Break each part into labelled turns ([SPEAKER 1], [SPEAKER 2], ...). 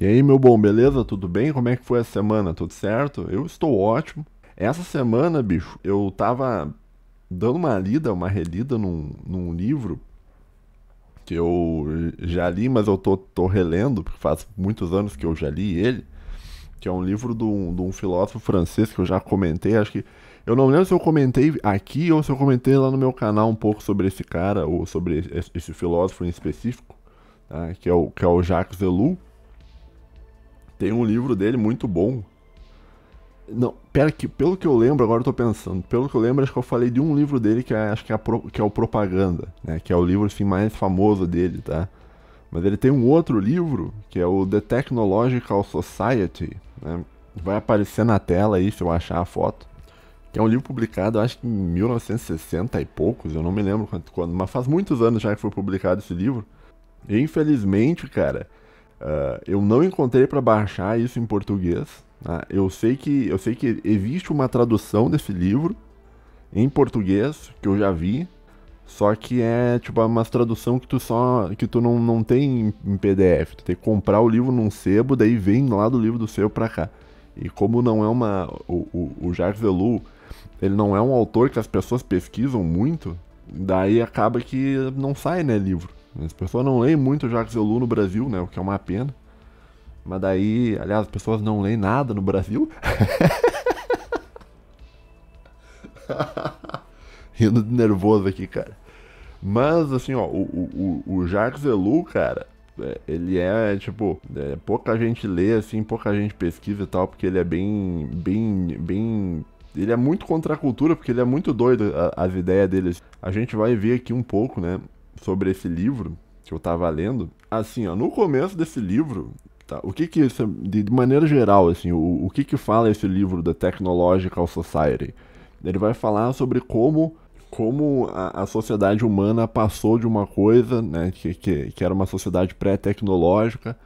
[SPEAKER 1] E aí, meu bom, beleza? Tudo bem? Como é que foi a semana? Tudo certo? Eu estou ótimo. Essa semana, bicho, eu tava dando uma lida, uma relida num, num livro que eu já li, mas eu tô, tô relendo, porque faz muitos anos que eu já li ele, que é um livro de um, de um filósofo francês que eu já comentei, acho que. Eu não lembro se eu comentei aqui ou se eu comentei lá no meu canal um pouco sobre esse cara, ou sobre esse, esse filósofo em específico, tá? que, é o, que é o Jacques Ellul. Tem um livro dele muito bom. Não, pera que pelo que eu lembro, agora eu tô pensando, pelo que eu lembro, acho que eu falei de um livro dele que é, acho que é, Pro, que é o Propaganda, né? Que é o livro assim, mais famoso dele, tá? Mas ele tem um outro livro, que é o The Technological Society, né? Vai aparecer na tela aí se eu achar a foto. Que é um livro publicado, acho que em 1960 e poucos, eu não me lembro quando, mas faz muitos anos já que foi publicado esse livro. E infelizmente, cara, ah, eu não encontrei para baixar isso em português. Tá? Eu, sei que, eu sei que existe uma tradução desse livro em português que eu já vi. Só que é tipo é uma tradução que tu só que tu não, não tem em PDF, tu tem que comprar o livro num sebo, daí vem lá do livro do sebo para cá. E como não é uma o, o, o Jacques Velu, ele não é um autor que as pessoas pesquisam muito, daí acaba que não sai, né, livro. As pessoas não leem muito Jacques Ellul no Brasil, né? O que é uma pena. Mas daí, aliás, as pessoas não leem nada no Brasil. Rindo de nervoso aqui, cara. Mas, assim, ó, o, o, o Jacques Ellul, cara, é, ele é, tipo, é, pouca gente lê, assim, pouca gente pesquisa e tal, porque ele é bem, bem, bem... Ele é muito contra a cultura, porque ele é muito doido, a, as ideias dele. A gente vai ver aqui um pouco, né, sobre esse livro que eu estava lendo, assim, ó, no começo desse livro, tá, o que que, é, de maneira geral, assim, o, o que que fala esse livro da Technological Society? Ele vai falar sobre como como a, a, sociedade humana passou de uma coisa, né, que, que, que era uma sociedade pré-tecnológica,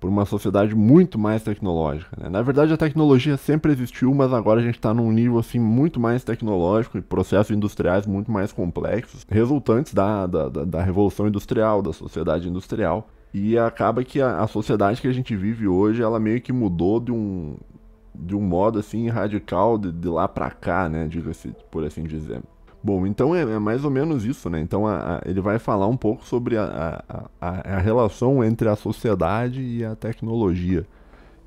[SPEAKER 1] por uma sociedade muito mais tecnológica. Né? Na verdade, a tecnologia sempre existiu, mas agora a gente está num nível assim muito mais tecnológico e processos industriais muito mais complexos, resultantes da, da, da, da revolução industrial, da sociedade industrial. E acaba que a, a, sociedade que a gente vive hoje, ela meio que mudou de um, de um modo assim radical de, de lá para cá, né? Diga-se, por assim dizer. Bom, então é, é, mais ou menos isso, né? Então a, a, ele vai falar um pouco sobre a, a, relação entre a sociedade e a tecnologia.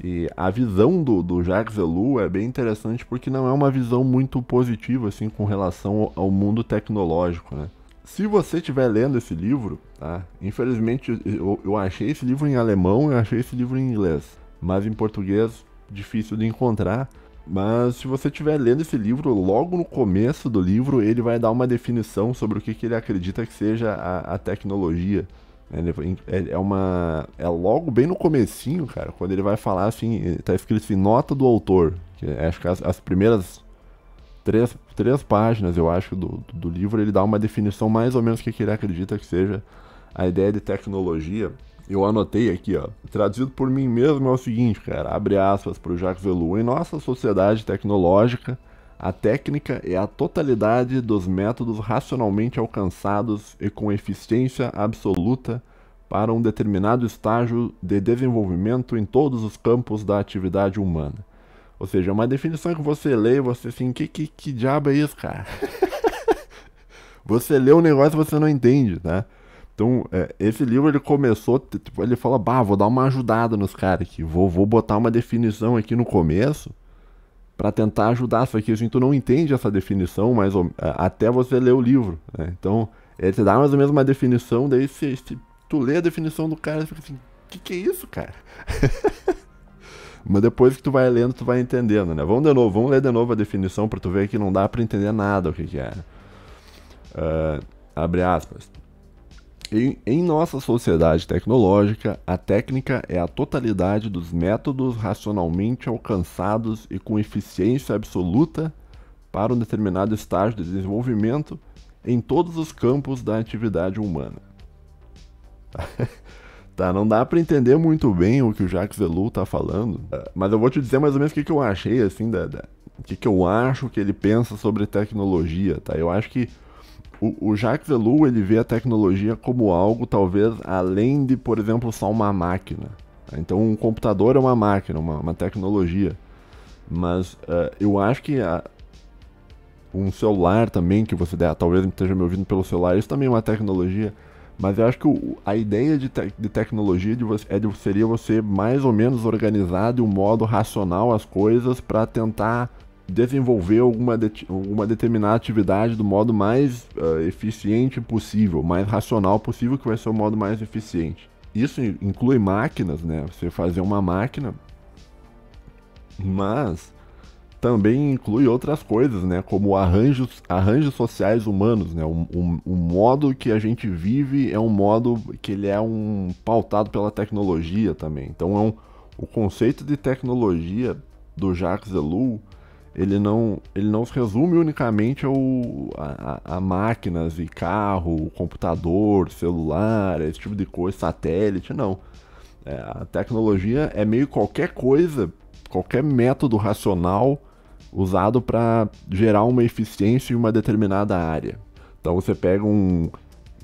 [SPEAKER 1] E a visão do, do Jacques Zelou é bem interessante porque não é uma visão muito positiva assim com relação ao, ao mundo tecnológico, né? Se você estiver lendo esse livro, tá? Infelizmente eu, eu achei esse livro em alemão, eu achei esse livro em inglês, mas em português difícil de encontrar mas se você estiver lendo esse livro, logo no começo do livro, ele vai dar uma definição sobre o que, que ele acredita que seja a, a tecnologia. Né? É, é uma. É logo bem no comecinho, cara, quando ele vai falar assim, tá escrito assim, nota do autor. Que é, acho que as, as primeiras três, três páginas, eu acho, do, do livro, ele dá uma definição mais ou menos do que, que ele acredita que seja a ideia de tecnologia eu anotei aqui, ó. Traduzido por mim mesmo é o seguinte, cara. Abre aspas para o Jacques Velu. Em nossa sociedade tecnológica, a técnica é a totalidade dos métodos racionalmente alcançados e com eficiência absoluta para um determinado estágio de desenvolvimento em todos os campos da atividade humana. Ou seja, é uma definição que você lê e você assim, que, que, que diabo é isso, cara? você lê um negócio e você não entende, tá? Então, é, esse livro ele começou, tipo, ele fala, bah, vou dar uma ajudada nos caras aqui, vou, vou botar uma definição aqui no começo para tentar ajudar, só que assim, tu não entende essa definição mais ou, é, até você ler o livro, né? Então, ele te dá mais ou menos uma definição, daí se, se tu lê a definição do cara, fica assim, que que é isso, cara? Mas depois que tu vai lendo, tu vai entendendo, né? Vamos de novo, vamos ler de novo a definição para tu ver que não dá para entender nada o que que é. Uh, abre aspas. Em, em nossa sociedade tecnológica, a técnica é a totalidade dos métodos racionalmente alcançados e com eficiência absoluta para um determinado estágio de desenvolvimento em todos os campos da atividade humana. Tá, não dá para entender muito bem o que o Jacques Zelou tá falando, mas eu vou te dizer mais ou menos o que, que eu achei, assim, da, da, o que, que eu acho que ele pensa sobre tecnologia, tá? Eu acho que o, o Jacques Vellou, ele vê a tecnologia como algo talvez além de, por exemplo, só uma máquina. Então, um computador é uma máquina, uma, uma tecnologia. Mas uh, eu acho que a, um celular também, que você der, talvez esteja me ouvindo pelo celular, isso também é uma tecnologia. Mas eu acho que o, a ideia de, te, de tecnologia de você, é de, seria você mais ou menos organizar de um modo racional as coisas para tentar desenvolver alguma, de, alguma determinada atividade do modo mais uh, eficiente possível, mais racional possível, que vai ser o modo mais eficiente. Isso inclui máquinas, né? Você fazer uma máquina, mas também inclui outras coisas, né? Como arranjos, arranjos sociais humanos, né? O, o, o modo que a gente vive é um modo que ele é um pautado pela tecnologia também. Então é um, o conceito de tecnologia do Jacques Ellul ele não, ele não se resume unicamente ao, a, a, máquinas e carro, computador, celular, esse tipo de coisa, satélite, não. É, a tecnologia é meio qualquer coisa, qualquer método racional usado para gerar uma eficiência em uma determinada área. Então você pega um.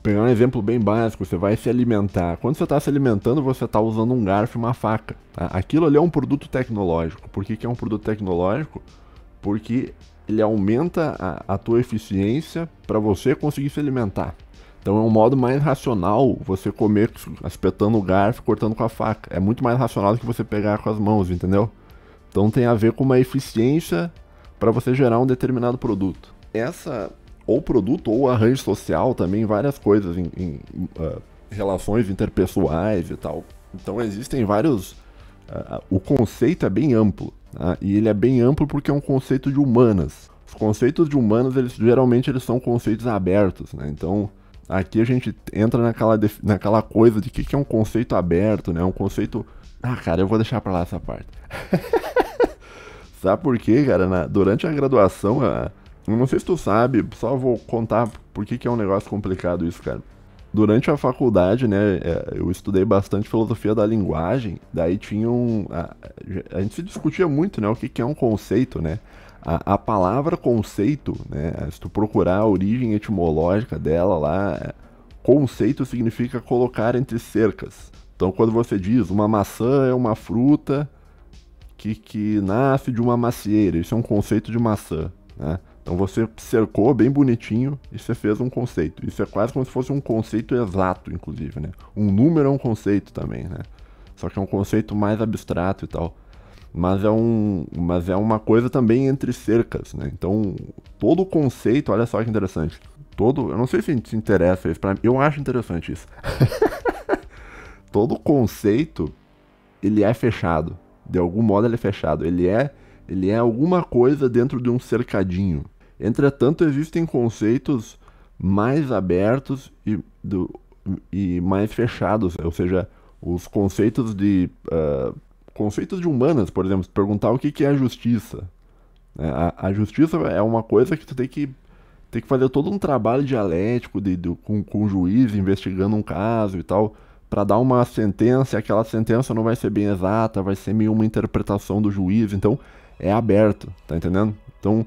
[SPEAKER 1] Pegar um exemplo bem básico, você vai se alimentar. Quando você está se alimentando, você está usando um garfo e uma faca. Tá? Aquilo ali é um produto tecnológico. Por que, que é um produto tecnológico? porque ele aumenta a, a tua eficiência para você conseguir se alimentar. Então é um modo mais racional você comer espetando o garfo, cortando com a faca. É muito mais racional do que você pegar com as mãos, entendeu? Então tem a ver com uma eficiência para você gerar um determinado produto. Essa ou produto ou arranjo social também várias coisas em, em uh, relações interpessoais e tal. Então existem vários uh, o conceito é bem amplo. Tá? E ele é bem amplo porque é um conceito de humanas. Os conceitos de humanas, eles, geralmente, eles são conceitos abertos, né? Então, aqui a gente entra naquela, naquela coisa de que, que é um conceito aberto, né? Um conceito... Ah, cara, eu vou deixar pra lá essa parte. Sabe por quê, cara? Na, durante a graduação, a, não sei se tu sabe, só vou contar por que, que é um negócio complicado isso, cara durante a faculdade, né, é, eu estudei bastante filosofia da linguagem, daí tinha um... A, a gente se discutia muito, né, o que, que é um conceito, né? A, a, palavra conceito, né, se tu procurar a origem etimológica dela lá, conceito significa colocar entre cercas. Então quando você diz uma maçã é uma fruta que, que nasce de uma macieira, isso é um conceito de maçã, né? Então você cercou bem bonitinho e você fez um conceito. Isso é quase como se fosse um conceito exato, inclusive, né? Um número é um conceito também, né? Só que é um conceito mais abstrato e tal. Mas é, um, mas é uma coisa também entre cercas, né? Então, todo o conceito, olha só que interessante. Todo, eu não sei se interessa isso, pra, eu acho interessante isso. todo conceito, ele é fechado. De algum modo ele é fechado. Ele é, ele é alguma coisa dentro de um cercadinho. Entretanto, existem conceitos mais abertos e, do, e mais fechados, ou seja, os conceitos de uh, conceitos de humanas, por exemplo, perguntar o que, que é a justiça. Né? A, a, justiça é uma coisa que tu tem que tem que fazer todo um trabalho dialético de, de com, com o juiz investigando um caso e tal para dar uma sentença. E aquela sentença não vai ser bem exata, vai ser meio uma interpretação do juiz. Então é aberto, tá entendendo? Então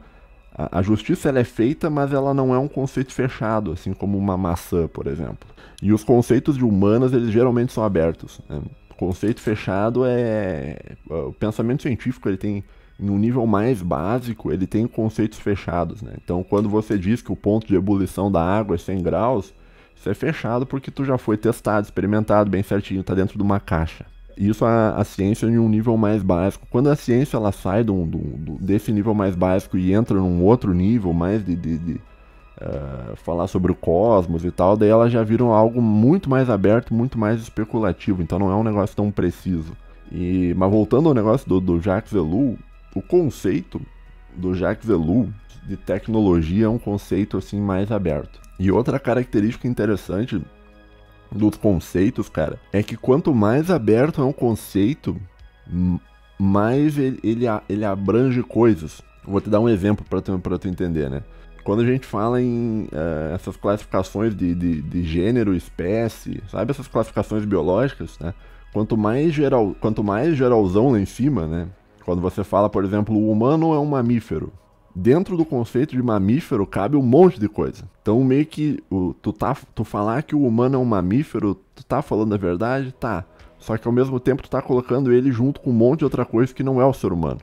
[SPEAKER 1] a, a justiça ela é feita, mas ela não é um conceito fechado, assim como uma maçã, por exemplo. E os conceitos de humanas, eles geralmente são abertos. Né? Conceito fechado é. é o pensamento científico ele tem no nível mais básico, ele tem conceitos fechados. Né? Então, quando você diz que o ponto de ebulição da água é 100 graus, isso é fechado porque tu já foi testado, experimentado bem certinho, está dentro de uma caixa isso a, a ciência em um nível mais básico. Quando a ciência ela sai do, do, do, desse nível mais básico e entra num outro nível mais de, de, de uh, falar sobre o cosmos e tal, daí elas já viram algo muito mais aberto, muito mais especulativo. Então não é um negócio tão preciso. E, mas voltando ao negócio do, do Jacques Ellul, o conceito do Jacques Ellul de tecnologia é um conceito assim mais aberto. E outra característica interessante dos conceitos, cara, é que quanto mais aberto é um conceito, mais ele, ele, ele abrange coisas. Vou te dar um exemplo para tu, tu entender, né? Quando a gente fala em uh, essas classificações de, de, de gênero, espécie, sabe essas classificações biológicas, né? Quanto mais geral, quanto mais geralzão lá em cima, né? Quando você fala, por exemplo, o humano é um mamífero, dentro do conceito de mamífero cabe um monte de coisa. Então, meio que o, tu, tá, tu falar que o humano é um mamífero, tu tá falando a verdade, tá. Só que ao mesmo tempo tu tá colocando ele junto com um monte de outra coisa que não é o ser humano.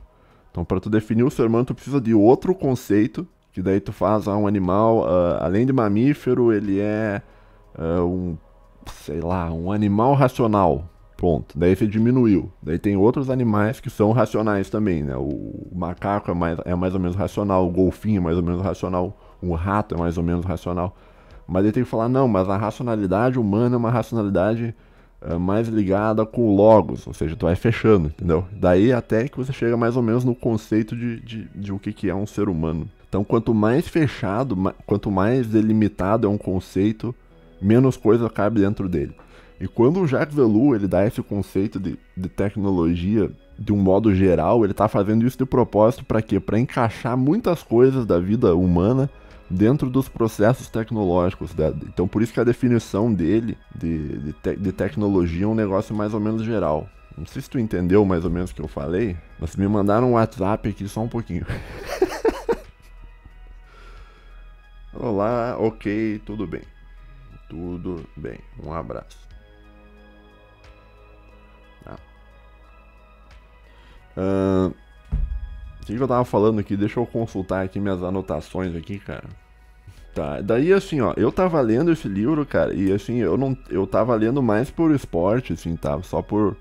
[SPEAKER 1] Então, para tu definir o ser humano, tu precisa de outro conceito, que daí tu faz ah, um animal, uh, além de mamífero, ele é uh, um, sei lá, um animal racional. Ponto. Daí você diminuiu. Daí tem outros animais que são racionais também, né? O macaco é mais, é mais ou menos racional, o golfinho é mais ou menos racional, o rato é mais ou menos racional. Mas ele tem que falar, não, mas a racionalidade humana é uma racionalidade é, mais ligada com logos, ou seja, tu vai fechando, entendeu? Daí até que você chega mais ou menos no conceito de, de, de o que, que é um ser humano. Então quanto mais fechado, quanto mais delimitado é um conceito, menos coisa cabe dentro dele. E quando o Jacques Velu ele dá esse conceito de, de tecnologia de um modo geral, ele está fazendo isso de propósito para quê? Para encaixar muitas coisas da vida humana dentro dos processos tecnológicos. Então, por isso que a definição dele de, de, te, de, tecnologia é um negócio mais ou menos geral. Não sei se tu entendeu mais ou menos o que eu falei, mas me mandaram um WhatsApp aqui só um pouquinho. Olá, ok, tudo bem. Tudo bem, um abraço. o que eu tava falando aqui? Deixa eu consultar aqui minhas anotações aqui, cara. Tá, daí assim, ó, eu tava lendo esse livro, cara, e assim, eu não eu tava lendo mais por esporte, assim, tá? Só por,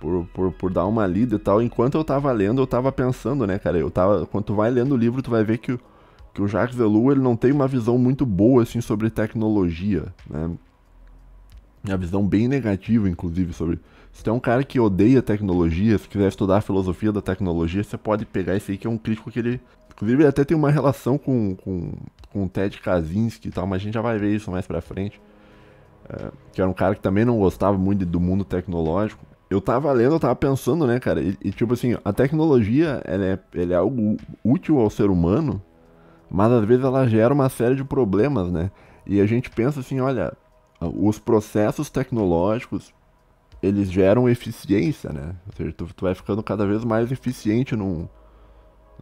[SPEAKER 1] por, por, por dar uma lida e tal. Enquanto eu tava lendo, eu tava pensando, né, cara? Eu tava. Quando tu vai lendo o livro, tu vai ver que, que o Jacques Zelou ele não tem uma visão muito boa, assim, sobre tecnologia, né? Uma visão bem negativa, inclusive, sobre, se tem é um cara que odeia tecnologia, se quiser estudar a filosofia da tecnologia, você pode pegar esse aí que é um crítico que ele. Inclusive, ele até tem uma relação com, com, com o Ted Kaczynski e tal, mas a gente já vai ver isso mais pra frente. É, que era um cara que também não gostava muito do mundo tecnológico. Eu tava lendo, eu tava pensando, né, cara? E, e tipo assim, a tecnologia ela é, ela é algo útil ao ser humano, mas às vezes ela gera uma série de problemas, né? E a gente pensa assim, olha, os processos tecnológicos eles geram eficiência, né? Ou seja, tu, tu vai ficando cada vez mais eficiente num,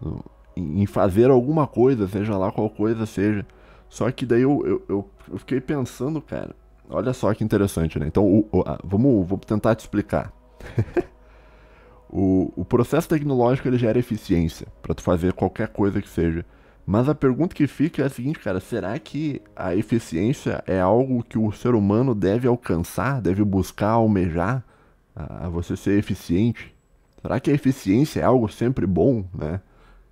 [SPEAKER 1] num, em fazer alguma coisa, seja lá qual coisa seja. Só que daí eu, eu, eu, eu fiquei pensando, cara, olha só que interessante, né? Então, o, o, a, vamos, vou tentar te explicar. o, o processo tecnológico ele gera eficiência para tu fazer qualquer coisa que seja. Mas a pergunta que fica é a seguinte, cara: será que a eficiência é algo que o ser humano deve alcançar, deve buscar, almejar, a você ser eficiente? Será que a eficiência é algo sempre bom, né?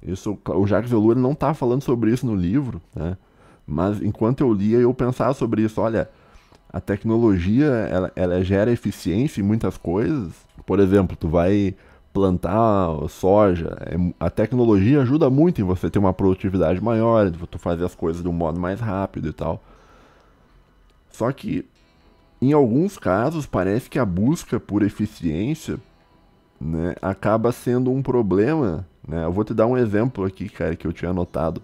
[SPEAKER 1] Isso, o Jacques Velour não está falando sobre isso no livro, né? Mas enquanto eu lia, eu pensava sobre isso. Olha, a tecnologia, ela, ela gera eficiência em muitas coisas. Por exemplo, tu vai plantar soja. É a tecnologia ajuda muito em você ter uma produtividade maior, você fazer as coisas de um modo mais rápido e tal. Só que em alguns casos parece que a busca por eficiência né, acaba sendo um problema. Né? Eu vou te dar um exemplo aqui, cara, que eu tinha anotado.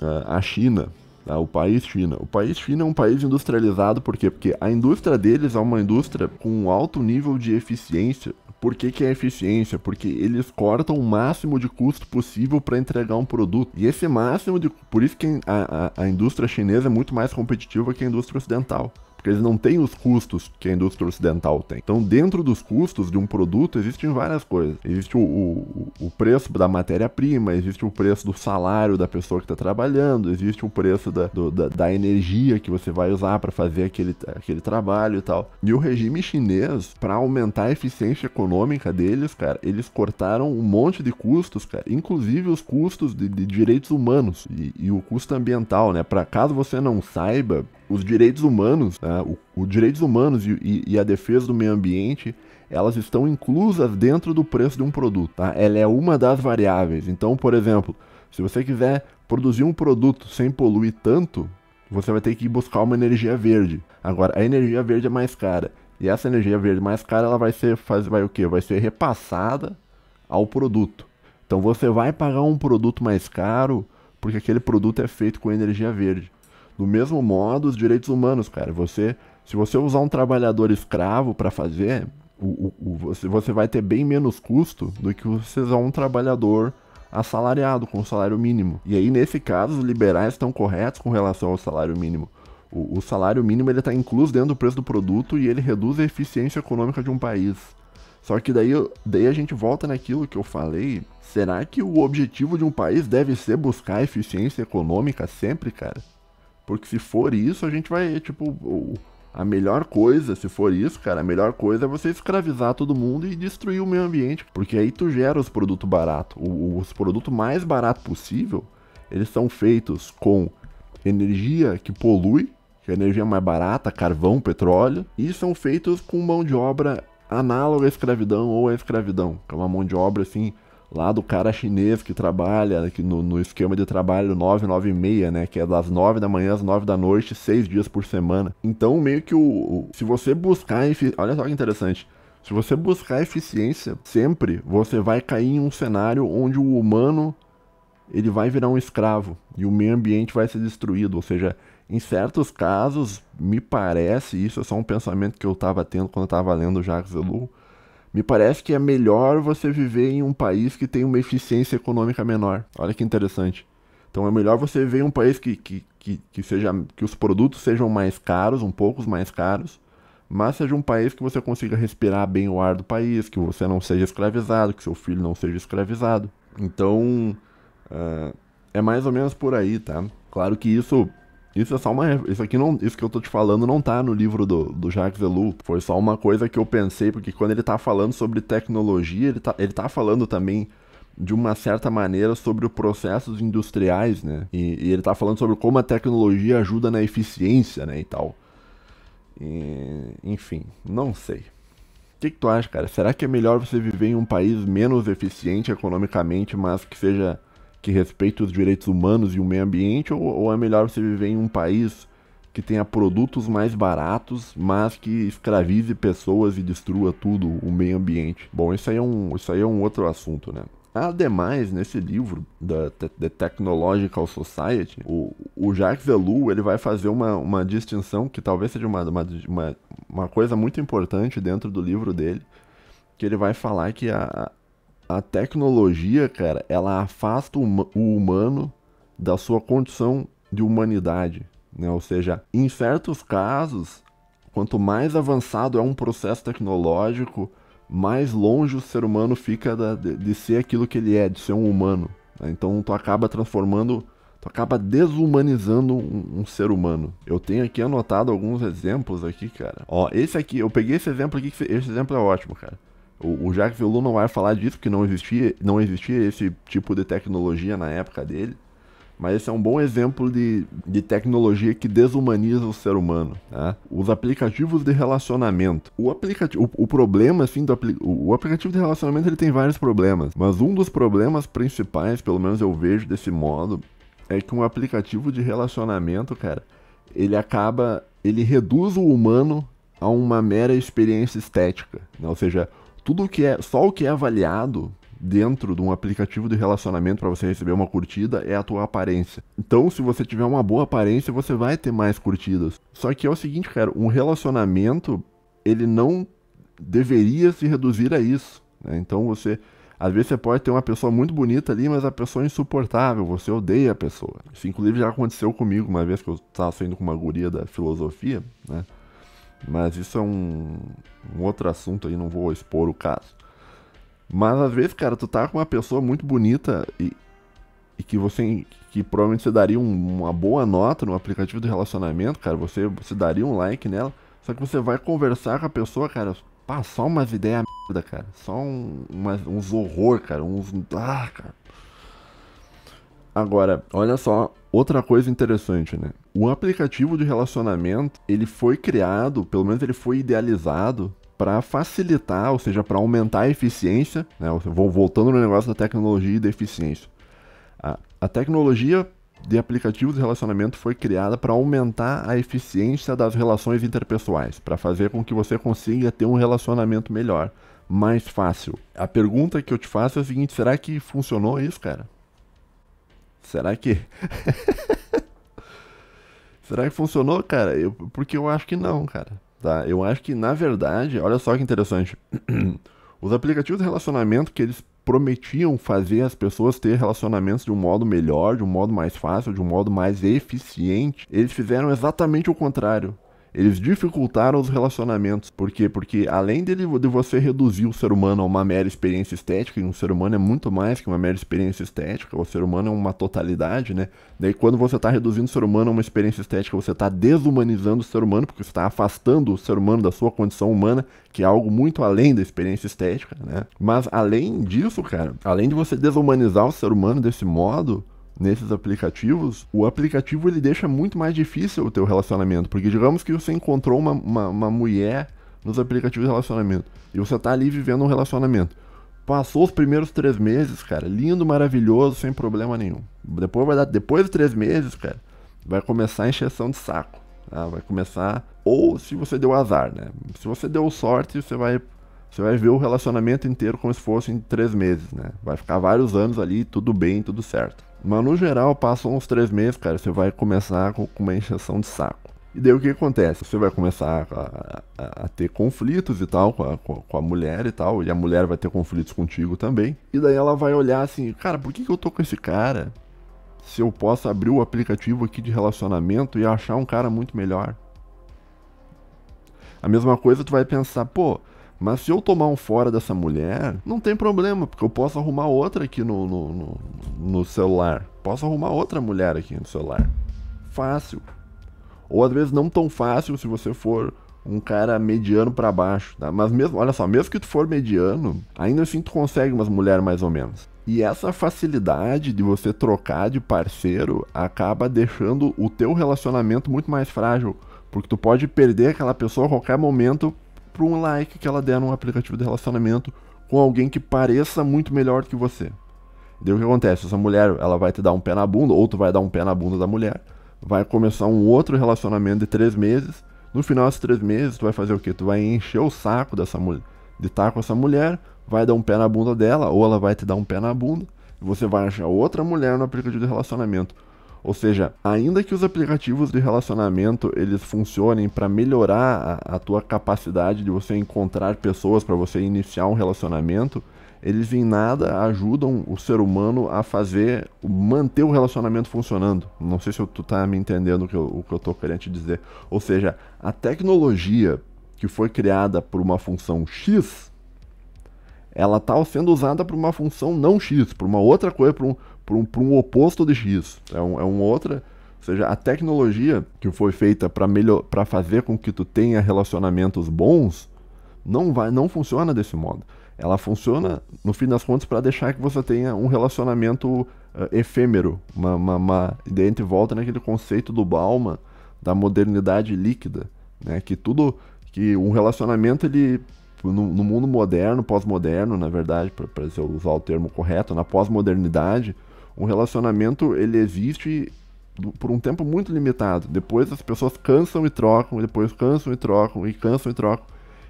[SPEAKER 1] Uh, a China, tá? o país China. O país China é um país industrializado, por quê? Porque a indústria deles é uma indústria com um alto nível de eficiência por que, que é eficiência? Porque eles cortam o máximo de custo possível para entregar um produto. E esse máximo de. Por isso que a, a, a indústria chinesa é muito mais competitiva que a indústria ocidental porque eles não têm os custos que a indústria ocidental tem. Então, dentro dos custos de um produto, existem várias coisas. Existe o, o, o preço da matéria-prima, existe o preço do salário da pessoa que está trabalhando, existe o preço da, do, da, da energia que você vai usar para fazer aquele, aquele trabalho e tal. E o regime chinês, para aumentar a eficiência econômica deles, cara, eles cortaram um monte de custos, cara, inclusive os custos de, de direitos humanos e, e o custo ambiental, né? Para caso você não saiba, os direitos humanos, né, os direitos humanos e, e, e, a defesa do meio ambiente, elas estão inclusas dentro do preço de um produto. Tá? Ela é uma das variáveis. Então, por exemplo, se você quiser produzir um produto sem poluir tanto, você vai ter que buscar uma energia verde. Agora, a energia verde é mais cara. E essa energia verde mais cara, ela vai ser, faz, vai o quê? Vai ser repassada ao produto. Então você vai pagar um produto mais caro porque aquele produto é feito com energia verde. Do mesmo modo, os direitos humanos, cara. Você, se você usar um trabalhador escravo para fazer, o, o, o, você, você vai ter bem menos custo do que você usar um trabalhador assalariado com salário mínimo. E aí, nesse caso, os liberais estão corretos com relação ao salário mínimo. O, o salário mínimo ele está incluso dentro do preço do produto e ele reduz a eficiência econômica de um país. Só que daí, daí a gente volta naquilo que eu falei. Será que o objetivo de um país deve ser buscar eficiência econômica sempre, cara? Porque se for isso, a gente vai, tipo, a melhor coisa, se for isso, cara, a melhor coisa é você escravizar todo mundo e destruir o meio ambiente. Porque aí tu gera os produtos baratos. Os produtos mais baratos possível, eles são feitos com energia que polui, que é a energia mais barata, carvão, petróleo, e são feitos com mão de obra análoga à escravidão ou à escravidão, que é uma mão de obra assim lá do cara chinês que trabalha que no, no, esquema de trabalho 996, né? Que é das 9 da manhã às 9 da noite, seis dias por semana. Então, meio que o. o se você buscar. Olha só que interessante. Se você buscar eficiência, sempre você vai cair em um cenário onde o humano ele vai virar um escravo e o meio ambiente vai ser destruído. Ou seja, em certos casos, me parece, isso é só um pensamento que eu estava tendo quando eu estava lendo Jacques Ellul, me parece que é melhor você viver em um país que tem uma eficiência econômica menor. Olha que interessante. Então é melhor você viver em um país que, que, que, que, seja, que os produtos sejam mais caros, um pouco mais caros, mas seja um país que você consiga respirar bem o ar do país, que você não seja escravizado, que seu filho não seja escravizado. Então uh, é mais ou menos por aí, tá? Claro que isso isso é só uma. Isso aqui não. Isso que eu tô te falando não tá no livro do, do Jacques Ellul. Foi só uma coisa que eu pensei, porque quando ele tá falando sobre tecnologia, ele tá, ele tá falando também de uma certa maneira sobre os processos industriais, né? E, e, ele tá falando sobre como a tecnologia ajuda na eficiência, né, e tal. E, enfim, não sei. O que, que tu acha, cara? Será que é melhor você viver em um país menos eficiente economicamente, mas que seja que respeita os direitos humanos e o meio ambiente, ou, ou é melhor você viver em um país que tenha produtos mais baratos, mas que escravize pessoas e destrua tudo, o meio ambiente. Bom, isso aí é um, isso aí é um outro assunto, né? Ademais, nesse livro, da The Technological Society, o, o Jacques Zelou, ele vai fazer uma, uma distinção que talvez seja uma, uma, uma, coisa muito importante dentro do livro dele, que ele vai falar que a, a tecnologia, cara, ela afasta o, humano da sua condição de humanidade. Né? Ou seja, em certos casos, quanto mais avançado é um processo tecnológico, mais longe o ser humano fica da, de, de, ser aquilo que ele é, de ser um humano. Né? Então tu acaba transformando, tu acaba desumanizando um, um, ser humano. Eu tenho aqui anotado alguns exemplos aqui, cara. Ó, esse aqui, eu peguei esse exemplo aqui, esse exemplo é ótimo, cara. O, o Jacques Velu não vai falar disso, porque não existia, não existia esse tipo de tecnologia na época dele. Mas esse é um bom exemplo de, de tecnologia que desumaniza o ser humano. Né? Os aplicativos de relacionamento. O, aplicativo, o, o problema, assim, do apli o, o, aplicativo de relacionamento ele tem vários problemas. Mas um dos problemas principais, pelo menos eu vejo desse modo, é que um aplicativo de relacionamento, cara, ele acaba. ele reduz o humano a uma mera experiência estética. Né? Ou seja, tudo que é, só o que é avaliado dentro de um aplicativo de relacionamento para você receber uma curtida é a tua aparência. Então, se você tiver uma boa aparência, você vai ter mais curtidas. Só que é o seguinte, cara, um relacionamento ele não deveria se reduzir a isso. Né? Então você. Às vezes você pode ter uma pessoa muito bonita ali, mas a pessoa é insuportável, você odeia a pessoa. Isso inclusive já aconteceu comigo uma vez que eu estava saindo com uma guria da filosofia, né? Mas isso é um, um outro assunto aí, não vou expor o caso. Mas às vezes, cara, tu tá com uma pessoa muito bonita e, e que você que provavelmente você daria um, uma boa nota no aplicativo de relacionamento, cara, você, você daria um like nela, só que você vai conversar com a pessoa, cara, pá, só umas ideias merda, cara, só um, uns horror, cara, uns ah, cara. Agora, olha só, outra coisa interessante, né? O aplicativo de relacionamento, ele foi criado, pelo menos ele foi idealizado para facilitar, ou seja, para aumentar a eficiência, né? voltando no negócio da tecnologia e da eficiência. A, a tecnologia de aplicativos de relacionamento foi criada para aumentar a eficiência das relações interpessoais, para fazer com que você consiga ter um relacionamento melhor, mais fácil. A pergunta que eu te faço é a seguinte: será que funcionou isso, cara? Será que. Será que funcionou, cara? Eu, porque eu acho que não, cara. Tá? Eu acho que, na verdade, olha só que interessante. Os aplicativos de relacionamento que eles prometiam fazer as pessoas ter relacionamentos de um modo melhor, de um modo mais fácil, de um modo mais eficiente, eles fizeram exatamente o contrário. Eles dificultaram os relacionamentos. Por quê? Porque além dele, de você reduzir o ser humano a uma mera experiência estética, e um ser humano é muito mais que uma mera experiência estética, o ser humano é uma totalidade, né? Daí quando você está reduzindo o ser humano a uma experiência estética, você está desumanizando o ser humano, porque você está afastando o ser humano da sua condição humana, que é algo muito além da experiência estética, né? Mas além disso, cara, além de você desumanizar o ser humano desse modo, nesses aplicativos, o aplicativo ele deixa muito mais difícil o teu relacionamento. Porque digamos que você encontrou uma, uma, uma mulher nos aplicativos de relacionamento. E você tá ali vivendo um relacionamento. Passou os primeiros três meses, cara, lindo, maravilhoso, sem problema nenhum. Depois vai dar, depois de três meses, cara, vai começar a encheção de saco. Tá? Vai começar, ou se você deu azar, né? Se você deu sorte, você vai, você vai ver o relacionamento inteiro como se fosse em três meses, né? Vai ficar vários anos ali, tudo bem, tudo certo. Mas no geral, passam uns três meses, cara, você vai começar com uma injeção de saco. E daí o que acontece? Você vai começar a, a, a ter conflitos e tal com a, com a, mulher e tal, e a mulher vai ter conflitos contigo também. E daí ela vai olhar assim, cara, por que, que eu tô com esse cara? Se eu posso abrir o aplicativo aqui de relacionamento e achar um cara muito melhor. A mesma coisa tu vai pensar, pô, mas se eu tomar um fora dessa mulher, não tem problema, porque eu posso arrumar outra aqui no, no, no, no celular. Posso arrumar outra mulher aqui no celular. Fácil. Ou às vezes não tão fácil se você for um cara mediano para baixo, tá? Mas mesmo, olha só, mesmo que tu for mediano, ainda assim tu consegue umas mulheres mais ou menos. E essa facilidade de você trocar de parceiro acaba deixando o teu relacionamento muito mais frágil, porque tu pode perder aquela pessoa a qualquer momento por um like que ela der num aplicativo de relacionamento com alguém que pareça muito melhor que você. Daí o que acontece? Essa mulher, ela vai te dar um pé na bunda, ou tu vai dar um pé na bunda da mulher, vai começar um outro relacionamento de três meses. No final desses três meses, tu vai fazer o quê? Tu vai encher o saco dessa mulher, de estar tá com essa mulher, vai dar um pé na bunda dela, ou ela vai te dar um pé na bunda, e você vai achar outra mulher no aplicativo de relacionamento ou seja, ainda que os aplicativos de relacionamento eles funcionem para melhorar a, a, tua capacidade de você encontrar pessoas para você iniciar um relacionamento, eles em nada ajudam o ser humano a fazer, manter o relacionamento funcionando. Não sei se tu tá me entendendo o que eu, o que eu tô querendo te dizer. Ou seja, a tecnologia que foi criada por uma função X, ela está sendo usada por uma função não X, por uma outra coisa, por um, para um, um oposto de X. É, um, é uma outra. Ou seja, a tecnologia que foi feita para fazer com que tu tenha relacionamentos bons não vai não funciona desse modo. Ela funciona, no fim das contas, para deixar que você tenha um relacionamento uh, efêmero. Uma, uma, uma... E daí a gente volta naquele conceito do Bauman, da modernidade líquida. Né? Que tudo. Que um relacionamento, ele. No, no mundo moderno, pós-moderno, na verdade, para usar o termo correto, na pós-modernidade, o relacionamento ele existe por um tempo muito limitado. Depois as pessoas cansam e trocam, e depois cansam e trocam, e cansam e trocam.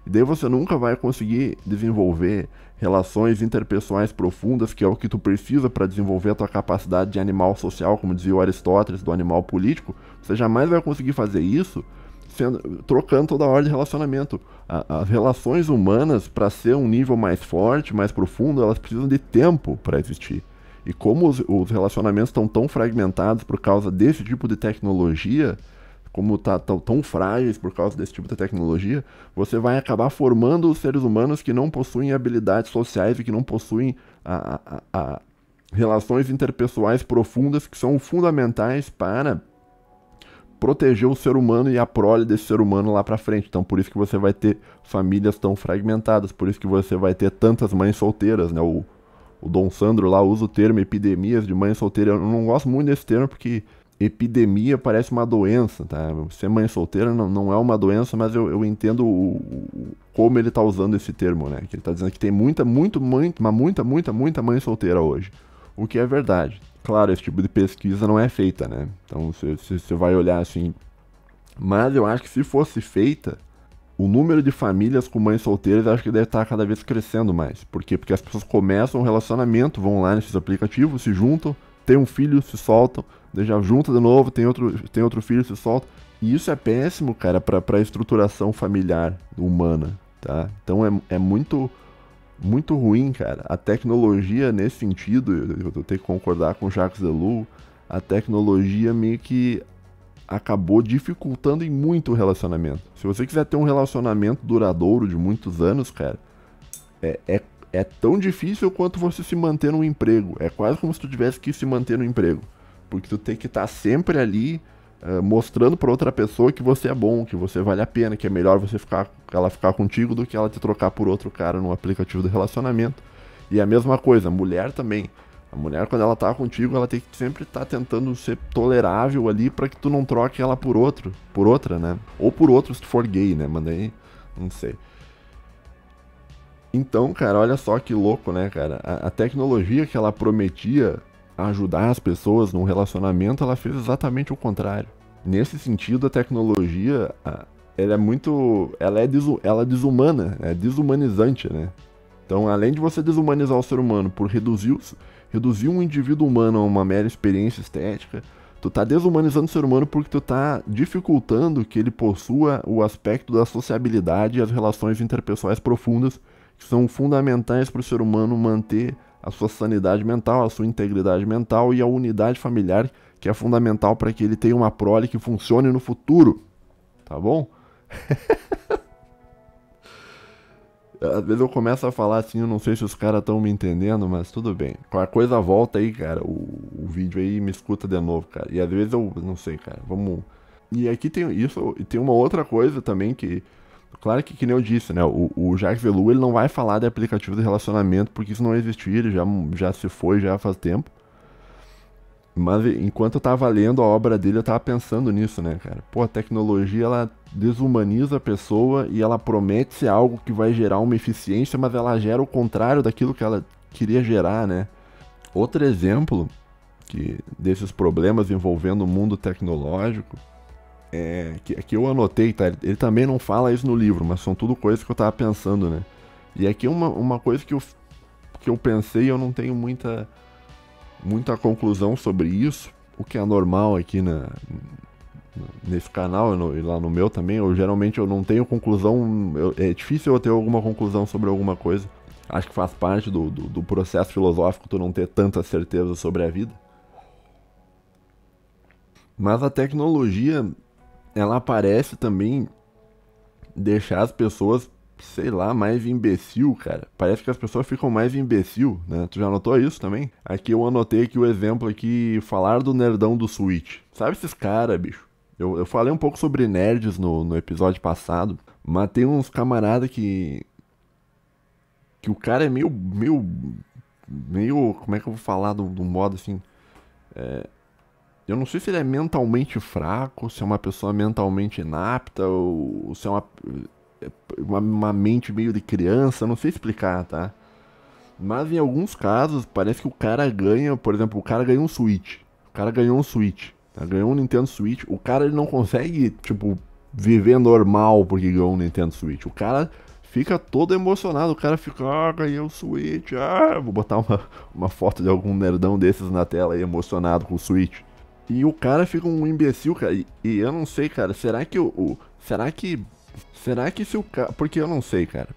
[SPEAKER 1] E daí você nunca vai conseguir desenvolver relações interpessoais profundas, que é o que tu precisa para desenvolver a tua capacidade de animal social, como dizia o Aristóteles, do animal político. Você jamais vai conseguir fazer isso sendo, trocando toda hora de relacionamento. A, as relações humanas, para ser um nível mais forte, mais profundo, elas precisam de tempo para existir. E como os, os relacionamentos estão tão fragmentados por causa desse tipo de tecnologia, como tá tão, tão frágeis por causa desse tipo de tecnologia, você vai acabar formando os seres humanos que não possuem habilidades sociais e que não possuem a, a, a relações interpessoais profundas que são fundamentais para proteger o ser humano e a prole desse ser humano lá para frente. Então, por isso que você vai ter famílias tão fragmentadas, por isso que você vai ter tantas mães solteiras, né? O, o Dom Sandro lá usa o termo epidemias de mãe solteira. Eu não gosto muito desse termo porque epidemia parece uma doença, tá? Ser mãe solteira não, não é uma doença, mas eu, eu entendo o, o, como ele tá usando esse termo, né? Que ele tá dizendo que tem muita, muito, muito, mas muita, muita, muita mãe solteira hoje. O que é verdade. Claro, esse tipo de pesquisa não é feita, né? Então você vai olhar assim. Mas eu acho que se fosse feita, o número de famílias com mães solteiras acho que deve estar cada vez crescendo mais. Por quê? Porque as pessoas começam um relacionamento, vão lá nesses aplicativos, se juntam, tem um filho, se soltam, já junta de novo, tem outro, tem outro filho, se solta. E isso é péssimo, cara, para a estruturação familiar humana, tá? Então é, é muito muito ruim, cara. A tecnologia nesse sentido, eu, eu tenho que concordar com o Jacques Delu, a tecnologia meio que acabou dificultando em muito o relacionamento. Se você quiser ter um relacionamento duradouro de muitos anos, cara, é, é, é tão difícil quanto você se manter num emprego. É quase como se tu tivesse que se manter no emprego. Porque tu tem que estar tá sempre ali uh, mostrando para outra pessoa que você é bom, que você vale a pena, que é melhor você ficar, ela ficar contigo do que ela te trocar por outro cara num aplicativo de relacionamento. E é a mesma coisa, mulher também. A mulher, quando ela tá contigo, ela tem que sempre estar tá tentando ser tolerável ali para que tu não troque ela por outro, por outra, né? Ou por outro se tu for gay, né? Mandei, não sei. Então, cara, olha só que louco, né, cara? A, a tecnologia que ela prometia ajudar as pessoas num relacionamento, ela fez exatamente o contrário. Nesse sentido, a tecnologia, ela é muito, ela é, ela é desumana, é desumanizante, né? Então, além de você desumanizar o ser humano por reduzir os Reduzir um indivíduo humano a uma mera experiência estética, tu tá desumanizando o ser humano porque tu tá dificultando que ele possua o aspecto da sociabilidade e as relações interpessoais profundas que são fundamentais para o ser humano manter a sua sanidade mental, a sua integridade mental e a unidade familiar que é fundamental para que ele tenha uma prole que funcione no futuro, tá bom? Às vezes eu começo a falar assim, eu não sei se os caras estão me entendendo, mas tudo bem. Qualquer coisa volta aí, cara, o, o, vídeo aí me escuta de novo, cara. E às vezes eu não sei, cara, vamos. E aqui tem isso, e tem uma outra coisa também que. Claro que, que nem eu disse, né? O, o Jacques Velu, ele não vai falar de aplicativo de relacionamento porque isso não existia, ele já, já se foi já faz tempo. Mas enquanto eu tava lendo a obra dele, eu tava pensando nisso, né, cara? Pô, a tecnologia, ela desumaniza a pessoa e ela promete ser algo que vai gerar uma eficiência, mas ela gera o contrário daquilo que ela queria gerar, né? Outro exemplo que desses problemas envolvendo o mundo tecnológico é que, é que eu anotei, tá? Ele, ele, também não fala isso no livro, mas são tudo coisas que eu tava pensando, né? E aqui é uma, uma coisa que eu, que eu pensei, eu não tenho muita, muita conclusão sobre isso, o que é normal aqui na, nesse canal no, e lá no meu também, eu geralmente eu não tenho conclusão, eu, é difícil eu ter alguma conclusão sobre alguma coisa. Acho que faz parte do, do, do processo filosófico tu não ter tanta certeza sobre a vida. Mas a tecnologia, ela parece também deixar as pessoas, sei lá, mais imbecil, cara. Parece que as pessoas ficam mais imbecil, né? Tu já notou isso também? Aqui eu anotei aqui o exemplo aqui, falar do nerdão do Switch. Sabe esses caras, bicho? Eu, eu falei um pouco sobre nerds no, no episódio passado, mas tem uns camarada que. que o cara é meio. meio. meio. como é que eu vou falar do, do modo assim. É, eu não sei se ele é mentalmente fraco, se é uma pessoa mentalmente inapta, ou, ou se é uma, uma, uma mente meio de criança, não sei explicar, tá? Mas em alguns casos, parece que o cara ganha, por exemplo, o cara ganhou um Switch. O cara ganhou um Switch. Tá? Ganhou um Nintendo Switch. O cara ele não consegue, tipo, viver normal porque ganhou um Nintendo Switch. O cara fica todo emocionado. O cara fica, ah, ganhei o um Switch. Ah, vou botar uma, uma foto de algum nerdão desses na tela aí, emocionado com o Switch. E o cara fica um imbecil, cara. E, e eu não sei, cara, será que o, o. Será que. Será que se o cara. Porque eu não sei, cara.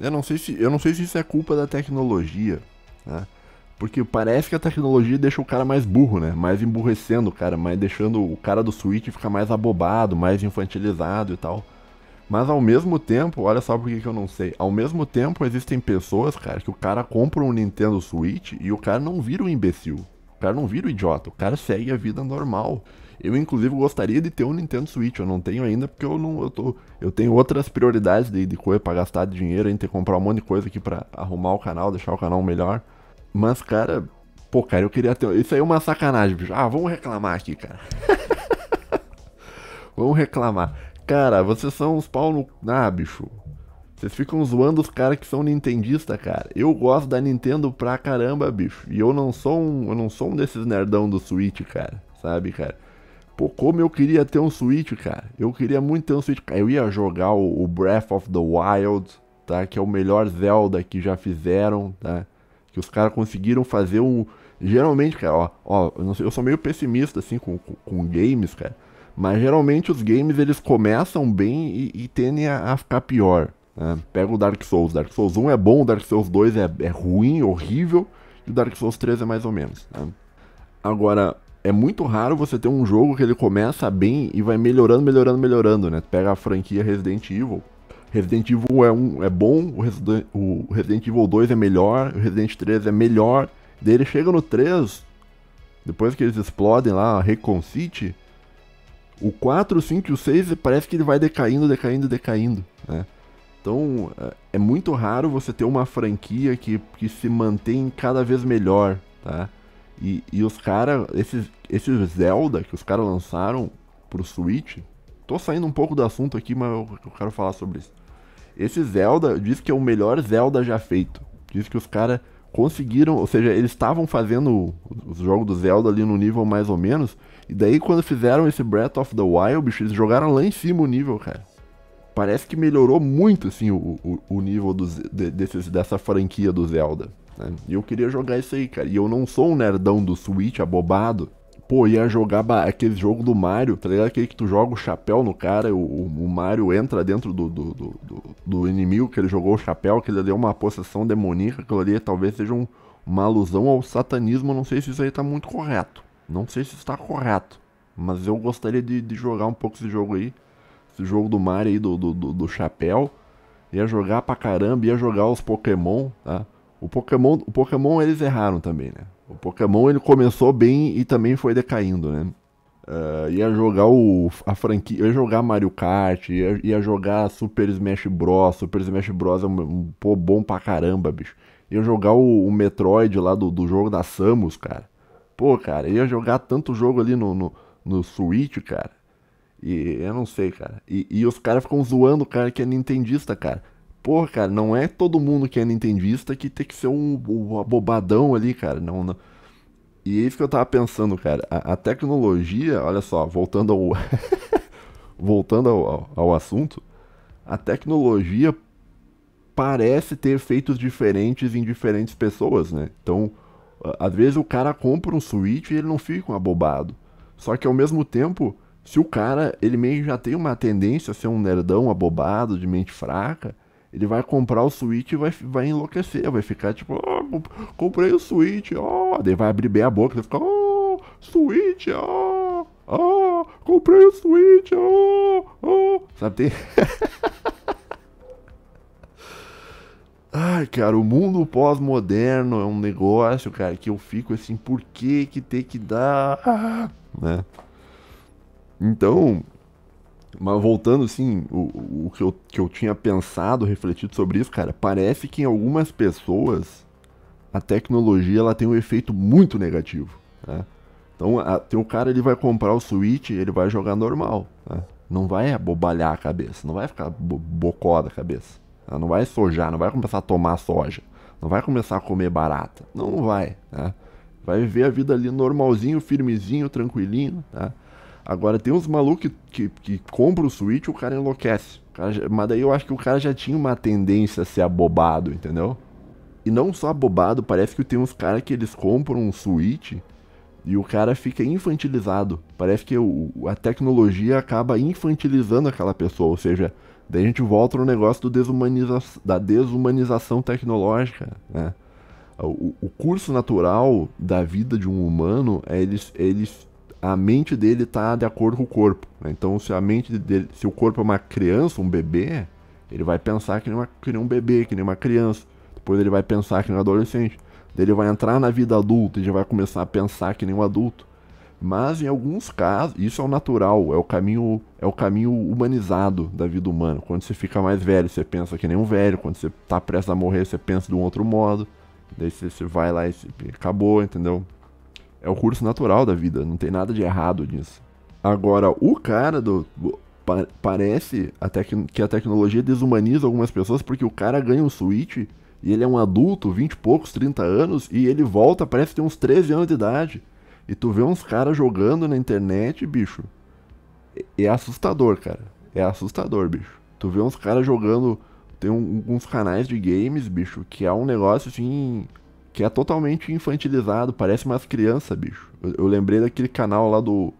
[SPEAKER 1] Eu não sei se, eu não sei se isso é culpa da tecnologia. Né? Porque parece que a tecnologia deixa o cara mais burro, né? Mais emburrecendo o cara, mais deixando o cara do Switch ficar mais abobado, mais infantilizado e tal. Mas ao mesmo tempo, olha só porque que eu não sei. Ao mesmo tempo, existem pessoas, cara, que o cara compra um Nintendo Switch e o cara não vira um imbecil. O cara não vira um idiota. O cara segue a vida normal. Eu, inclusive, gostaria de ter um Nintendo Switch. Eu não tenho ainda porque eu não. Eu, tô, eu tenho outras prioridades de, de coisa pra gastar de dinheiro, em ter que comprar um monte de coisa aqui pra arrumar o canal, deixar o canal melhor. Mas, cara, pô, cara, eu queria ter. Isso aí é uma sacanagem, bicho. Ah, vamos reclamar aqui, cara. vamos reclamar. Cara, vocês são uns pau no. Ah, bicho. Vocês ficam zoando os caras que são nintendista, cara. Eu gosto da Nintendo pra caramba, bicho. E eu não sou um, eu não sou um desses nerdão do Switch, cara. Sabe, cara? Pô, como eu queria ter um Switch, cara. Eu queria muito ter um Switch. Eu ia jogar o, o Breath of the Wild, tá? Que é o melhor Zelda que já fizeram, tá? Que os caras conseguiram fazer um. Geralmente, cara, ó, ó eu, sei, eu, sou meio pessimista, assim, com, com, com, games, cara. Mas geralmente os games eles começam bem e, e tendem a, a, ficar pior. Né? Pega o Dark Souls. Dark Souls 1 é bom, o Dark Souls 2 é, é ruim, horrível. E o Dark Souls 3 é mais ou menos. Né? Agora, é muito raro você ter um jogo que ele começa bem e vai melhorando, melhorando, melhorando, né? pega a franquia Resident Evil, Resident Evil é, um, é bom, o, Resident, o Resident Evil 2 é melhor, o Resident 3 é melhor. Daí ele chega no 3, depois que eles explodem lá, Recon City, o 4, o 5 e o 6 parece que ele vai decaindo, decaindo, decaindo, né? Então é, é muito raro você ter uma franquia que, que se mantém cada vez melhor, tá? E, e os caras, esses, esses Zelda que os caras lançaram pro Switch, tô saindo um pouco do assunto aqui, mas eu, eu quero falar sobre isso. Esse Zelda diz que é o melhor Zelda já feito. Diz que os caras conseguiram, ou seja, eles estavam fazendo os jogos do Zelda ali no nível mais ou menos, e daí quando fizeram esse Breath of the Wild, bicho, eles jogaram lá em cima o nível, cara. Parece que melhorou muito, assim, o, o, o nível de, desses, dessa franquia do Zelda. Né? E eu queria jogar isso aí, cara. E eu não sou um nerdão do Switch abobado, pô, ia jogar aquele jogo do Mario, tá ligado? Aquele que tu joga o chapéu no cara, o, o Mario entra dentro do do, do, do, do, inimigo que ele jogou o chapéu, que ele deu uma possessão demoníaca, aquilo ali talvez seja um, uma alusão ao satanismo, não sei se isso aí tá muito correto. Não sei se está correto, mas eu gostaria de, de jogar um pouco esse jogo aí, esse jogo do Mario aí, do, do, do chapéu. Ia jogar pra caramba, ia jogar os Pokémon, tá? O Pokémon, o Pokémon eles erraram também, né? O Pokémon ele começou bem e também foi decaindo, né? Uh, ia jogar o, a franquia, ia jogar Mario Kart, ia, ia jogar Super Smash Bros. Super Smash Bros. é um, um pô, bom pra caramba, bicho. Ia jogar o, o Metroid lá do, do jogo da Samus, cara. Pô, cara, ia jogar tanto jogo ali no, no, no Switch, cara. E eu não sei, cara. E, e os caras ficam zoando o cara que é nintendista, cara. Pô, cara, não é todo mundo que é nintendista que tem que ser um, um abobadão ali, cara. Não, não. E é isso que eu tava pensando, cara. A, a tecnologia, olha só, voltando ao. voltando ao, ao, ao assunto, a tecnologia parece ter efeitos diferentes em diferentes pessoas, né? Então, às vezes o cara compra um Switch e ele não fica um abobado. Só que ao mesmo tempo, se o cara, ele meio já tem uma tendência a ser um nerdão abobado, de mente fraca, ele vai comprar o Switch e vai, vai enlouquecer, vai ficar tipo, oh, comprei o Switch, ó. Oh. Daí vai abrir bem a boca, vai ficar, ó, oh, Switch, ó, oh, ó, oh, comprei o Switch, ó, oh, ó. Oh. Sabe, tem... Ai, cara, o mundo pós-moderno é um negócio, cara, que eu fico assim, por que que tem que dar, ah, né? Então, mas voltando, assim, o, o que, eu, que eu tinha pensado, refletido sobre isso, cara, parece que em algumas pessoas a tecnologia ela tem um efeito muito negativo. Né? Então, a, o cara ele vai comprar o Switch ele vai jogar normal. Né? Não vai abobalhar a cabeça, não vai ficar bo da cabeça. Né? Não vai sojar, não vai começar a tomar soja. Não vai começar a comer barata. Não, não vai. Né? Vai viver a vida ali normalzinho, firmezinho, tranquilinho. Tá? Agora tem uns malucos que, que, que compram o Switch o cara enlouquece. O cara já, mas daí eu acho que o cara já tinha uma tendência a ser abobado, entendeu? E não só abobado, parece que tem uns caras que eles compram um Switch e o cara fica infantilizado. Parece que o, a tecnologia acaba infantilizando aquela pessoa. Ou seja, daí a gente volta no negócio do desumaniza da desumanização tecnológica, né? O, o curso natural da vida de um humano é ele, ele a mente dele está de acordo com o corpo. Né? Então, se a mente dele, se o corpo é uma criança, um bebê, ele vai pensar que nem, uma, que nem um bebê, que nem uma criança. Depois ele vai pensar que nem um adolescente. Daí ele vai entrar na vida adulta e já vai começar a pensar que nem um adulto. Mas em alguns casos, isso é o natural, é o caminho, é o caminho humanizado da vida humana. Quando você fica mais velho, você pensa que nem um velho. Quando você está prestes a morrer, você pensa de um outro modo. Daí você, você vai lá e acabou, entendeu? é o curso natural da vida, não tem nada de errado nisso. Agora, o cara do. Pa, parece até que, que a tecnologia desumaniza algumas pessoas porque o cara ganha um Switch e ele é um adulto, 20 e poucos, 30 anos, e ele volta, parece ter uns 13 anos de idade. E tu vê uns caras jogando na internet, bicho. É, é assustador, cara. É assustador, bicho. Tu vê uns caras jogando. Tem um, uns canais de games, bicho, que é um negócio assim que é totalmente infantilizado, parece mais criança, bicho. Eu, eu, lembrei daquele canal lá do,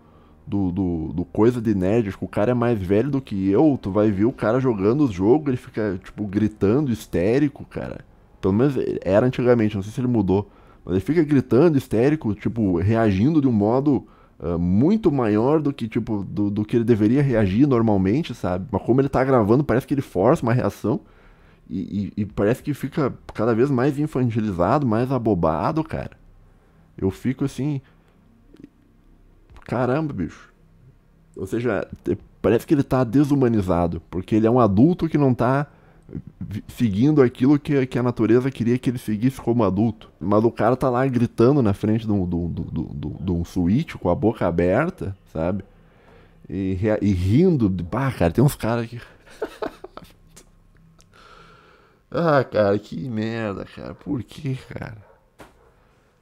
[SPEAKER 1] do, do, do Coisa de Nerds, que o cara é mais velho do que eu, tu vai ver o cara jogando os jogos, ele fica, tipo, gritando, histérico, cara. Pelo menos era antigamente, não sei se ele mudou. Mas ele fica gritando, histérico, tipo, reagindo de um modo uh, muito maior do que, tipo, do, do que ele deveria reagir normalmente, sabe? Mas como ele tá gravando, parece que ele força uma reação. E, e, e, parece que fica cada vez mais infantilizado, mais abobado, cara. Eu fico assim. Caramba, bicho. Ou seja, parece que ele tá desumanizado, porque ele é um adulto que não tá seguindo aquilo que, que a natureza queria que ele seguisse como adulto. Mas o cara tá lá gritando na frente de um, de um, de um, suíte com a boca aberta, sabe? E, e rindo. Bah, cara, tem uns caras que. Ah, cara, que merda, cara. Por que, cara?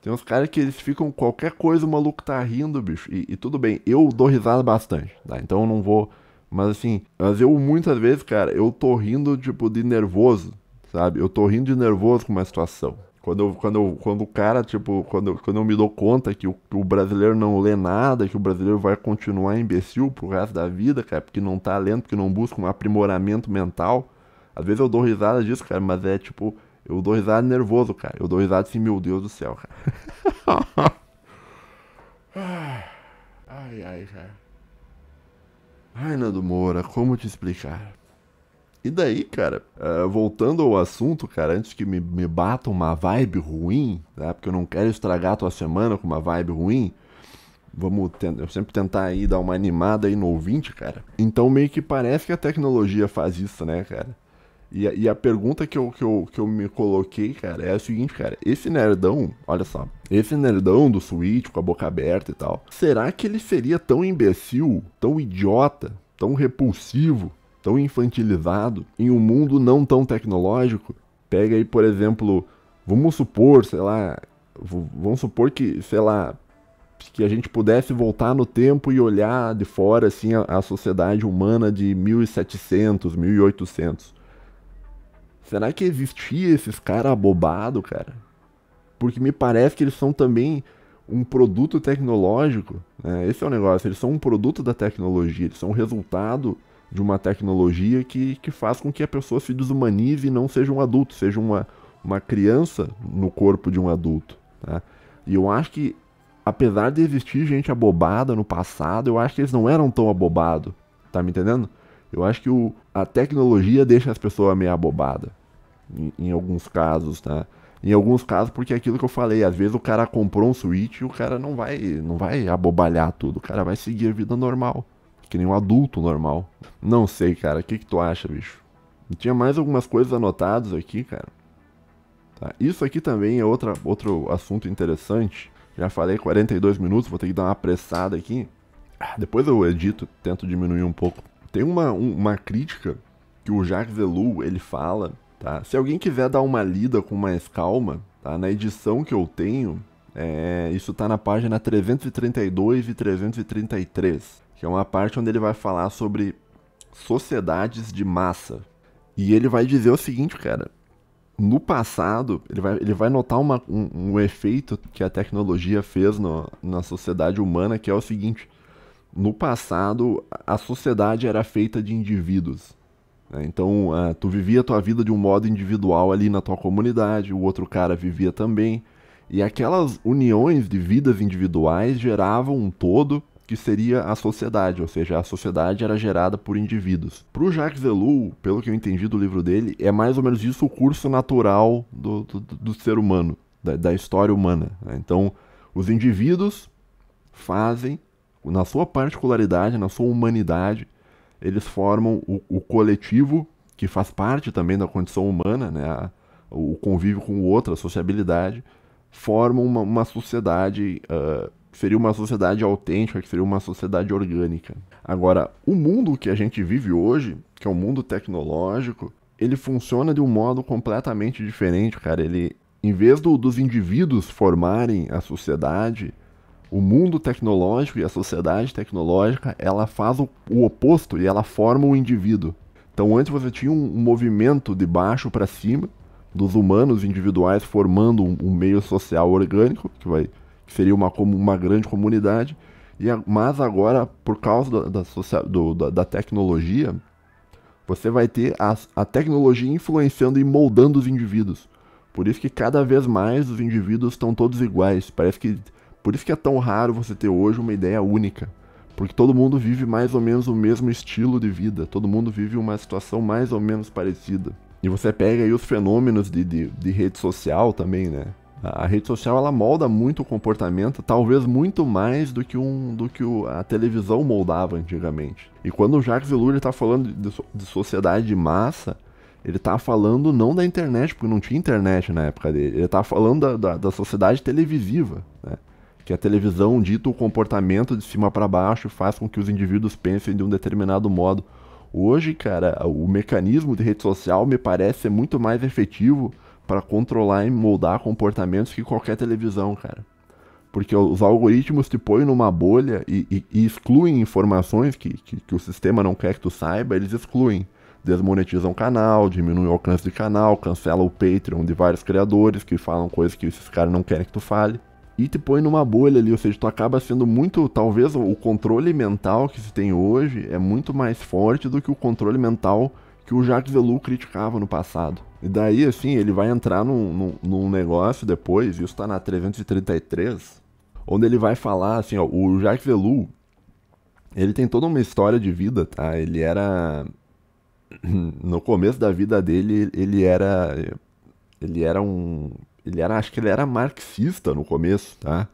[SPEAKER 1] Tem uns caras que eles ficam qualquer coisa, o maluco tá rindo, bicho. E, e tudo bem, eu dou risada bastante, tá? Então eu não vou. Mas assim, mas eu muitas vezes, cara, eu tô rindo, tipo, de nervoso, sabe? Eu tô rindo de nervoso com uma situação. Quando, eu, quando, eu, quando o cara, tipo, quando, eu, quando eu me dou conta que o, que o, brasileiro não lê nada, que o brasileiro vai continuar imbecil pro resto da vida, cara, porque não tá lendo, porque não busca um aprimoramento mental. Às vezes eu dou risada disso, cara, mas é tipo, eu dou risada nervoso, cara. Eu dou risada assim, meu Deus do céu, cara. ai, ai, cara. Ai, Nando Moura, como te explicar? E daí, cara, uh, voltando ao assunto, cara, antes que me, me bata uma vibe ruim, tá? Porque eu não quero estragar a tua semana com uma vibe ruim. Vamos eu sempre tentar aí dar uma animada aí no ouvinte, cara. Então meio que parece que a tecnologia faz isso, né, cara? E, e a pergunta que eu, que, eu, que eu me coloquei, cara, é a seguinte, cara. Esse nerdão, olha só, esse nerdão do Switch com a boca aberta e tal, será que ele seria tão imbecil, tão idiota, tão repulsivo, tão infantilizado em um mundo não tão tecnológico? Pega aí, por exemplo, vamos supor, sei lá, vamos supor que, sei lá, que a gente pudesse voltar no tempo e olhar de fora assim a, a sociedade humana de 1700, 1800. Será que existia esses caras abobados, cara? Porque me parece que eles são também um produto tecnológico. Né? Esse é o negócio. Eles são um produto da tecnologia. Eles são um resultado de uma tecnologia que, que faz com que a pessoa se desumanize e não seja um adulto, seja uma, uma criança no corpo de um adulto. Tá? E eu acho que, apesar de existir gente abobada no passado, eu acho que eles não eram tão abobados. Tá me entendendo? Eu acho que o, a tecnologia deixa as pessoas meio abobadas em, em alguns casos, tá? Em alguns casos, porque é aquilo que eu falei, às vezes o cara comprou um Switch e o cara não vai, não vai abobalhar tudo, o cara vai seguir a vida normal, que nem um adulto normal. Não sei, cara, o que, que tu acha, bicho? Eu tinha mais algumas coisas anotadas aqui, cara. Tá? Isso aqui também é outra, outro assunto interessante. Já falei 42 minutos, vou ter que dar uma apressada aqui. Ah, depois eu edito, tento diminuir um pouco. Tem uma, uma crítica que o Jacques Zelou, ele fala Tá? Se alguém quiser dar uma lida com mais calma, tá? na edição que eu tenho, é, isso está na página 332 e 333, que é uma parte onde ele vai falar sobre sociedades de massa. E ele vai dizer o seguinte, cara. No passado, ele vai, ele vai notar uma, um, um, efeito que a tecnologia fez no, na sociedade humana, que é o seguinte: no passado, a sociedade era feita de indivíduos. Né? Então, uh, tu vivia a tua vida de um modo individual ali na tua comunidade, o outro cara vivia também. E aquelas uniões de vidas individuais geravam um todo que seria a sociedade, ou seja, a sociedade era gerada por indivíduos. Para o Jacques Ellul, pelo que eu entendi do livro dele, é mais ou menos isso o curso natural do, do, do ser humano, da, da história humana. Né? Então, os indivíduos fazem, na sua particularidade, na sua humanidade, eles formam o, o coletivo, que faz parte também da condição humana, né? A, o convívio com o outro, a sociabilidade, formam uma, uma sociedade, uh, seria uma sociedade autêntica, que seria uma sociedade orgânica. Agora, o mundo que a gente vive hoje, que é o um mundo tecnológico, ele funciona de um modo completamente diferente, cara. Ele, em vez do, dos indivíduos formarem a sociedade, o mundo tecnológico e a sociedade tecnológica, ela faz o, o oposto e ela forma o indivíduo. Então antes você tinha um movimento de baixo para cima dos humanos individuais formando um, um, meio social orgânico, que vai que seria uma, uma grande comunidade, e a, mas agora por causa da, da, social, do, da, da tecnologia, você vai ter a, a tecnologia influenciando e moldando os indivíduos. Por isso que cada vez mais os indivíduos estão todos iguais. Parece que por isso que é tão raro você ter hoje uma ideia única, porque todo mundo vive mais ou menos o mesmo estilo de vida, todo mundo vive uma situação mais ou menos parecida. E você pega aí os fenômenos de, de, de rede social também, né? A, a rede social ela molda muito o comportamento, talvez muito mais do que, um, do que o, a televisão moldava antigamente. E quando o Jacques Vellou está falando de, de sociedade de massa, ele está falando não da internet, porque não tinha internet na época dele. Ele está falando da, da, da sociedade televisiva, né? que a televisão dita o comportamento de cima para baixo e faz com que os indivíduos pensem de um determinado modo. Hoje, cara, o mecanismo de rede social me parece ser muito mais efetivo para controlar e moldar comportamentos que qualquer televisão, cara. Porque os algoritmos te põem numa bolha e, e, e excluem informações que, que, que o sistema não quer que tu saiba, eles excluem desmonetizam o canal, diminuem o alcance de canal, cancela o Patreon de vários criadores que falam coisas que esses caras não querem que tu fale e te põe numa bolha ali, ou seja, tu acaba sendo muito, talvez o controle mental que se tem hoje é muito mais forte do que o controle mental que o Jacques Velu criticava no passado. E daí, assim, ele vai entrar num, num, num negócio depois, isso tá na 333, onde ele vai falar, assim, ó, o Jacques Velu ele tem toda uma história de vida, tá? Ele era... No começo da vida dele, ele era... Ele era um ele era, acho que ele era marxista no começo, tá?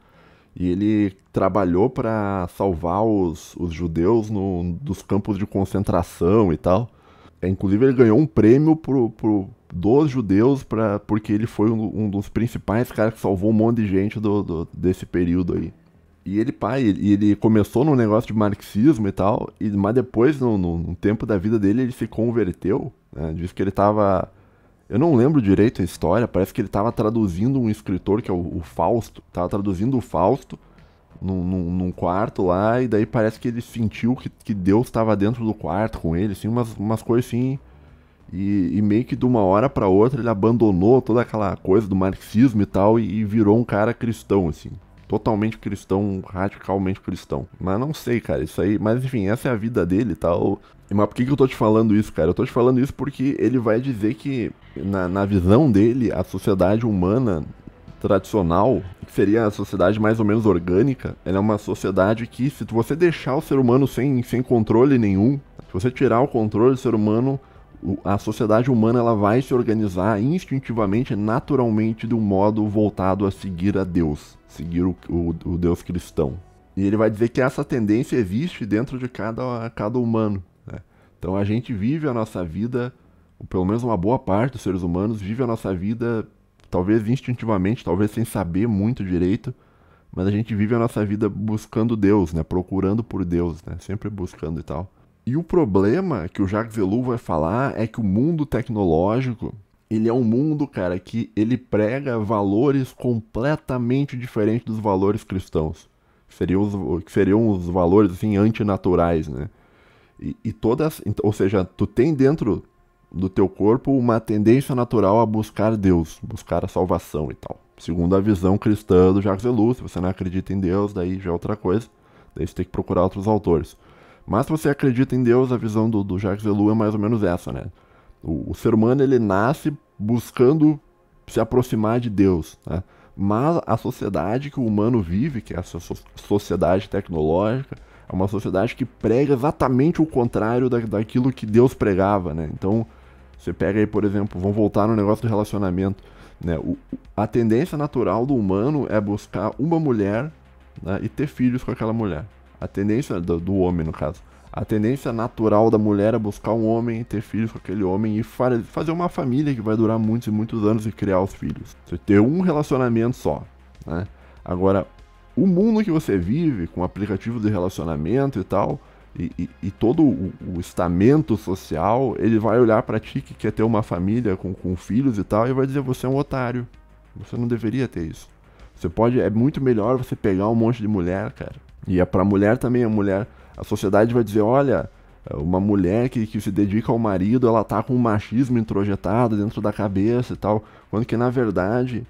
[SPEAKER 1] E ele trabalhou para salvar os, os judeus no, dos campos de concentração e tal. É, inclusive ele ganhou um prêmio pro, pro, dos judeus pra, porque ele foi um, um dos principais caras que salvou um monte de gente do, do, desse período aí. E ele, pai, ele, ele começou no negócio de marxismo e tal, e, mas depois, no, no, no tempo da vida dele, ele se converteu. Né? Diz que ele estava eu não lembro direito a história, parece que ele estava traduzindo um escritor, que é o, o Fausto, estava traduzindo o Fausto num, num, num, quarto lá, e daí parece que ele sentiu que, que Deus estava dentro do quarto com ele, assim, umas, umas coisas assim. E, e, meio que de uma hora para outra ele abandonou toda aquela coisa do marxismo e tal, e, e virou um cara cristão, assim totalmente cristão, radicalmente cristão. Mas não sei, cara, isso aí. Mas enfim, essa é a vida dele, tal. Mas por que, que eu tô te falando isso, cara? Eu tô te falando isso porque ele vai dizer que, na, na visão dele, a sociedade humana tradicional, que seria a sociedade mais ou menos orgânica, ela é uma sociedade que, se você deixar o ser humano sem, sem controle nenhum, se você tirar o controle do ser humano, a sociedade humana ela vai se organizar instintivamente, naturalmente, de um modo voltado a seguir a Deus, seguir o, o, o Deus cristão. E ele vai dizer que essa tendência existe dentro de cada, cada humano. Então a gente vive a nossa vida, pelo menos uma boa parte dos seres humanos vive a nossa vida, talvez instintivamente, talvez sem saber muito direito, mas a gente vive a nossa vida buscando Deus, né? Procurando por Deus, né? Sempre buscando e tal. E o problema que o Jacques Zelou vai falar é que o mundo tecnológico, ele é um mundo, cara, que ele prega valores completamente diferentes dos valores cristãos. Seriam os, seriam os valores, assim, antinaturais, né? E, e todas, ou seja, tu tem dentro do teu corpo uma tendência natural a buscar Deus, buscar a salvação e tal. Segundo a visão cristã do Jacques Ellul, se você não acredita em Deus, daí já é outra coisa, daí você tem que procurar outros autores. Mas se você acredita em Deus, a visão do, do Jacques Ellul é mais ou menos essa, né? O, o, ser humano ele nasce buscando se aproximar de Deus, né? Mas a sociedade que o humano vive, que é essa so sociedade tecnológica, é uma sociedade que prega exatamente o contrário da, daquilo que Deus pregava, né? Então, você pega aí, por exemplo, vamos voltar no negócio do relacionamento, né? O, a tendência natural do humano é buscar uma mulher né, e ter filhos com aquela mulher. A tendência do, do homem, no caso. A tendência natural da mulher é buscar um homem, ter filhos com aquele homem e fa fazer uma família que vai durar muitos e muitos anos e criar os filhos. Você ter um relacionamento só, né? Agora, o mundo que você vive, com aplicativo de relacionamento e tal, e, e, e todo o, o, estamento social, ele vai olhar para ti que quer ter uma família com, com filhos e tal, e vai dizer: você é um otário. Você não deveria ter isso. Você pode. É muito melhor você pegar um monte de mulher, cara. E é pra mulher também, a mulher. A sociedade vai dizer: olha, uma mulher que, que se dedica ao marido, ela tá com um machismo introjetado dentro da cabeça e tal. Quando que na verdade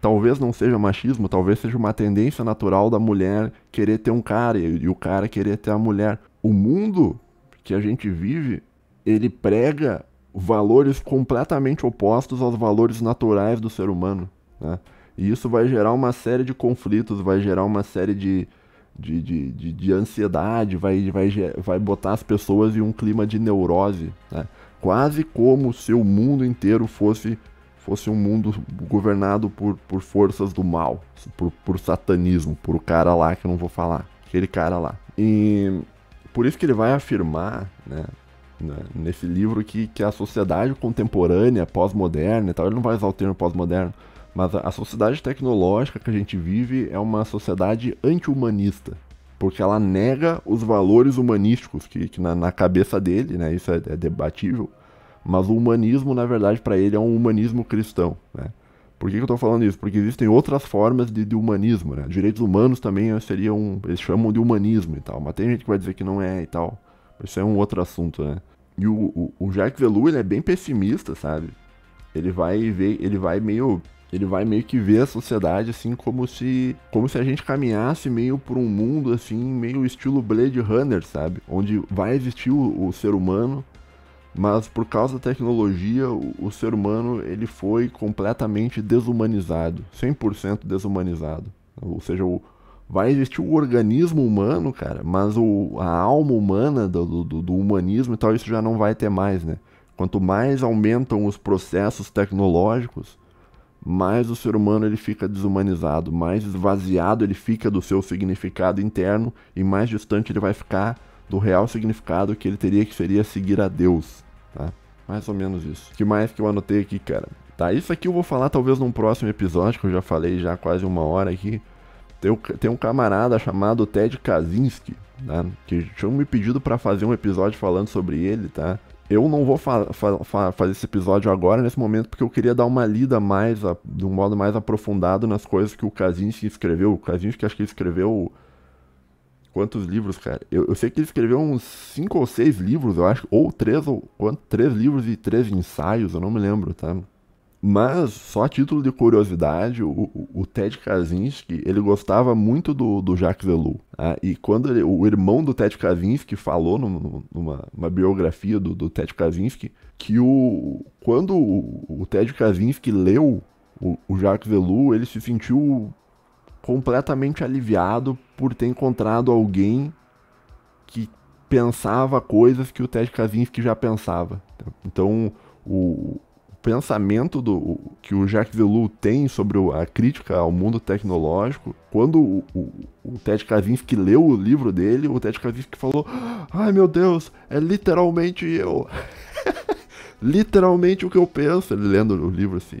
[SPEAKER 1] talvez não seja machismo, talvez seja uma tendência natural da mulher querer ter um cara e, o cara querer ter a mulher. O mundo que a gente vive, ele prega valores completamente opostos aos valores naturais do ser humano, né? E isso vai gerar uma série de conflitos, vai gerar uma série de, de, de, de, de ansiedade, vai, vai, vai botar as pessoas em um clima de neurose, né? Quase como se o mundo inteiro fosse fosse um mundo governado por, por forças do mal, por, por satanismo, por o cara lá que eu não vou falar, aquele cara lá. E por isso que ele vai afirmar, né, né, nesse livro que, que a sociedade contemporânea, pós-moderna e tal, ele não vai usar o termo pós-moderno, mas a, sociedade tecnológica que a gente vive é uma sociedade anti-humanista, porque ela nega os valores humanísticos que, que na, na, cabeça dele, né, isso é, é debatível, mas o humanismo, na verdade, para ele é um humanismo cristão, né? Por que, que eu estou falando isso? Porque existem outras formas de, de humanismo, né? Direitos humanos também seria um... Eles chamam de humanismo e tal, mas tem gente que vai dizer que não é e tal. Isso é um outro assunto, né? E o, o, o Jacques ele é bem pessimista, sabe? Ele vai ver... Ele vai meio... Ele vai meio que ver a sociedade assim como se como se a gente caminhasse meio por um mundo assim, meio estilo Blade Runner, sabe? Onde vai existir o, o ser humano, mas por causa da tecnologia, o, o ser humano ele foi completamente desumanizado, 100% desumanizado. Ou seja, o, vai existir o organismo humano, cara, mas o, a alma humana do, do, do humanismo e tal, isso já não vai ter mais, né? Quanto mais aumentam os processos tecnológicos, mais o ser humano ele fica desumanizado, mais esvaziado ele fica do seu significado interno e mais distante ele vai ficar do real significado que ele teria que seria seguir a Deus, tá? Mais ou menos isso. O que mais que eu anotei aqui, cara? Tá, isso aqui eu vou falar talvez num próximo episódio, que eu já falei já quase uma hora aqui. Tem, tem um camarada chamado Ted Kaczynski, tá? Que tinha me pedido para fazer um episódio falando sobre ele, tá? Eu não vou fa fa fa fazer esse episódio agora, nesse momento, porque eu queria dar uma lida mais, a, de um modo mais aprofundado nas coisas que o Kaczynski escreveu. O Kaczynski acho que escreveu Quantos livros, cara? Eu, eu, sei que ele escreveu uns cinco ou seis livros, eu acho, ou três ou quanto, três livros e três ensaios, eu não me lembro, tá? Mas só a título de curiosidade, o, o, o Ted Kaczynski, ele gostava muito do, do Jacques Ellul. Tá? E quando ele, o irmão do Ted Kaczynski falou numa biografia do, do Ted Kaczynski que o, quando o, o Ted Kaczynski leu o, o Jacques Ellul, ele se sentiu completamente aliviado por ter encontrado alguém que pensava coisas que o Ted Kaczynski já pensava. Então, o pensamento do, que o Jacques Vellou tem sobre a crítica ao mundo tecnológico, quando o, o, o Ted Kaczynski leu o livro dele, o Ted Kaczynski falou: "Ai, meu Deus, é literalmente eu." literalmente o que eu penso, ele lendo o livro assim.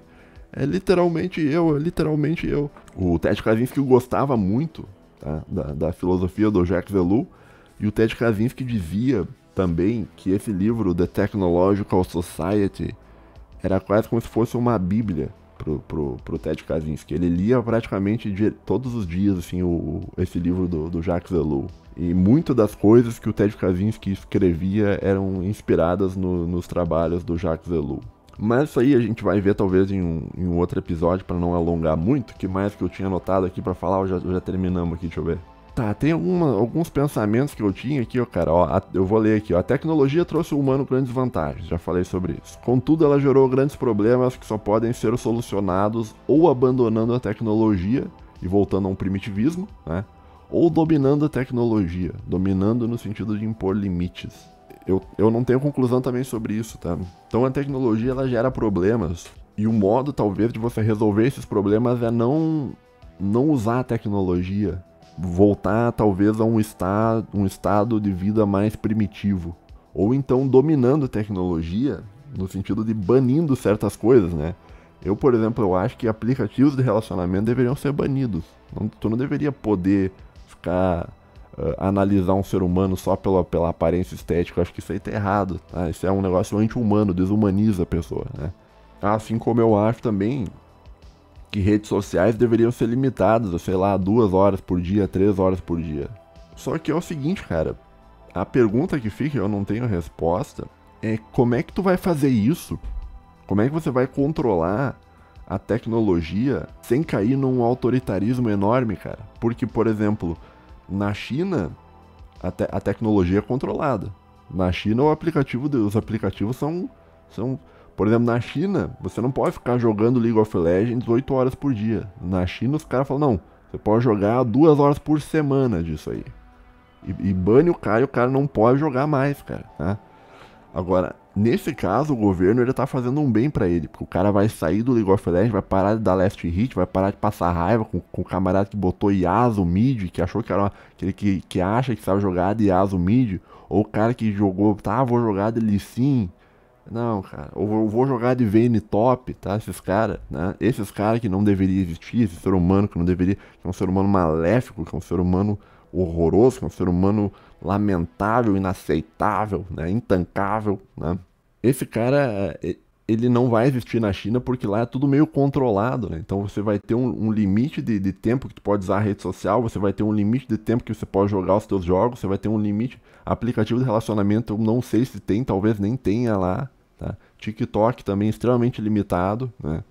[SPEAKER 1] É literalmente eu, é literalmente eu. O Ted Kaczynski gostava muito tá, da, da, filosofia do Jacques Vellou, e o Ted Kaczynski dizia também que esse livro, The Technological Society, era quase como se fosse uma bíblia pro, pro, pro Ted Kaczynski. Ele lia praticamente de, todos os dias assim, o, esse livro do, do Jacques Vellou. E muitas das coisas que o Ted Kaczynski escrevia eram inspiradas no, nos trabalhos do Jacques Vellou. Mas isso aí a gente vai ver talvez em um, em um outro episódio para não alongar muito. que mais que eu tinha anotado aqui para falar? Já, já terminamos aqui, deixa eu ver. Tá, tem alguma, alguns pensamentos que eu tinha aqui, ó, cara. Ó, a, eu vou ler aqui. Ó. A tecnologia trouxe o humano grandes vantagens, já falei sobre isso. Contudo, ela gerou grandes problemas que só podem ser solucionados ou abandonando a tecnologia e voltando a um primitivismo, né? Ou dominando a tecnologia, dominando no sentido de impor limites. Eu, eu não tenho conclusão também sobre isso, tá? Então a tecnologia ela gera problemas e o modo talvez de você resolver esses problemas é não não usar a tecnologia, voltar talvez a um estado, um estado de vida mais primitivo, ou então dominando tecnologia no sentido de banindo certas coisas, né? Eu, por exemplo, eu acho que aplicativos de relacionamento deveriam ser banidos. Não, tu não deveria poder ficar uh, analisar um ser humano só pela, pela aparência estética, eu acho que isso aí tá errado. Tá? Isso é um negócio anti-humano, desumaniza a pessoa. Né? Assim como eu acho também que redes sociais deveriam ser limitadas, a, sei lá, duas horas por dia, três horas por dia. Só que é o seguinte, cara, a pergunta que fica, eu não tenho resposta, é como é que tu vai fazer isso? Como é que você vai controlar a tecnologia sem cair num autoritarismo enorme, cara? Porque, por exemplo, na China, a, te a tecnologia é controlada. Na China, o aplicativo, os aplicativos são, são. Por exemplo, na China, você não pode ficar jogando League of Legends 8 horas por dia. Na China, os caras falam: não, você pode jogar duas horas por semana disso aí. E, e bane o cara e o cara não pode jogar mais, cara. Tá? Agora, Nesse caso, o governo ele tá fazendo um bem para ele, porque o cara vai sair do League of Legends, vai parar de dar last hit, vai parar de passar raiva com, com o camarada que botou Yasuo mid, que achou que era aquele que, que acha que sabe jogar de Yasuo mid, ou o cara que jogou, tá, ah, vou jogar de Lee Sin, não, cara, ou vou, vou jogar de Vayne top, tá, esses caras, né, esses caras que não deveria existir, esse ser humano que não deveria, que é um ser humano maléfico, que é um ser humano horroroso, que é um ser humano lamentável, inaceitável, né? intancável. Né? Esse cara, é, é, ele não vai existir na China porque lá é tudo meio controlado, né? Então você vai ter um, um limite de, de, tempo que você pode usar a rede social, você vai ter um limite de tempo que você pode jogar os seus jogos, você vai ter um limite aplicativo de relacionamento, eu não sei se tem, talvez nem tenha lá, tá? TikTok também é extremamente limitado, né?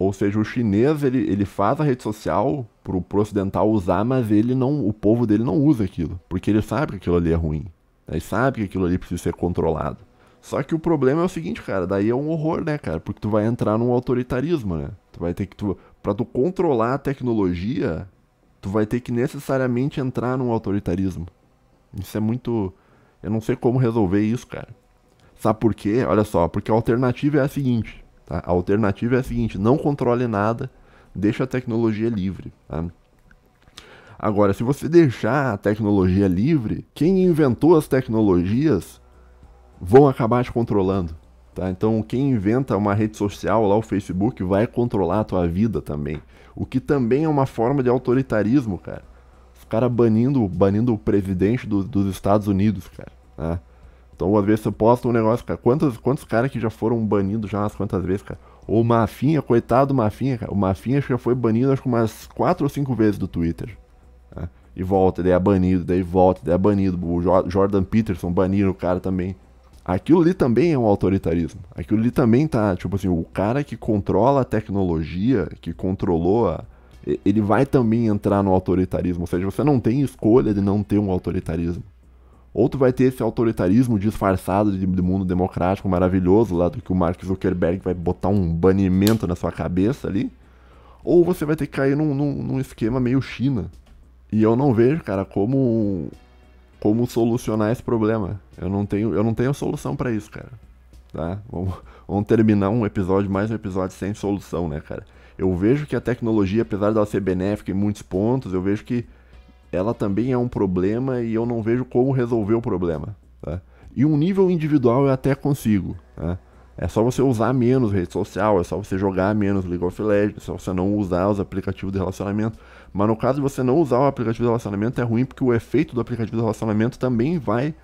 [SPEAKER 1] Ou seja, o chinês ele, ele faz a rede social pro, pro ocidental usar, mas ele não, o povo dele não usa aquilo, porque ele sabe que aquilo ali é ruim. Né? Ele sabe que aquilo ali precisa ser controlado. Só que o problema é o seguinte, cara, daí é um horror, né, cara? Porque tu vai entrar num autoritarismo, né? Tu vai ter que tu para tu controlar a tecnologia, tu vai ter que necessariamente entrar num autoritarismo. Isso é muito, eu não sei como resolver isso, cara. Sabe por quê? Olha só, porque a alternativa é a seguinte: Tá? A alternativa é a seguinte: não controle nada, deixa a tecnologia livre. Tá? Agora, se você deixar a tecnologia livre, quem inventou as tecnologias vão acabar te controlando. Tá? Então, quem inventa uma rede social, lá o Facebook, vai controlar a tua vida também. O que também é uma forma de autoritarismo, cara. Os caras banindo, banindo o presidente do, dos Estados Unidos, cara. Né? Então, às vezes, você posta um negócio, cara. Quantos, quantos caras que já foram banidos já umas quantas vezes, cara? O Mafinha, coitado do Mafinha, cara. O Mafinha já foi banido acho que umas 4 ou 5 vezes do Twitter. Né? E volta, daí é banido, daí volta, daí é banido. O Jordan Peterson baniram o cara também. Aquilo ali também é um autoritarismo. Aquilo ali também tá, tipo assim, o cara que controla a tecnologia, que controlou a. Ele vai também entrar no autoritarismo. Ou seja, você não tem escolha de não ter um autoritarismo. Ou tu vai ter esse autoritarismo disfarçado de, de mundo democrático maravilhoso lá do que o Mark Zuckerberg vai botar um banimento na sua cabeça ali. Ou você vai ter que cair num, num, num esquema meio China. E eu não vejo, cara, como como solucionar esse problema. Eu não tenho, eu não tenho solução para isso, cara. Tá? Vamos, vamos, terminar um episódio, mais um episódio sem solução, né, cara? Eu vejo que a tecnologia, apesar dela ser benéfica em muitos pontos, eu vejo que ela também é um problema e eu não vejo como resolver o problema. Tá? E um nível individual eu até consigo. Tá? É só você usar menos rede social, é só você jogar menos League of Legends, é só você não usar os aplicativos de relacionamento. Mas no caso de você não usar o aplicativo de relacionamento é ruim porque o efeito do aplicativo de relacionamento também vai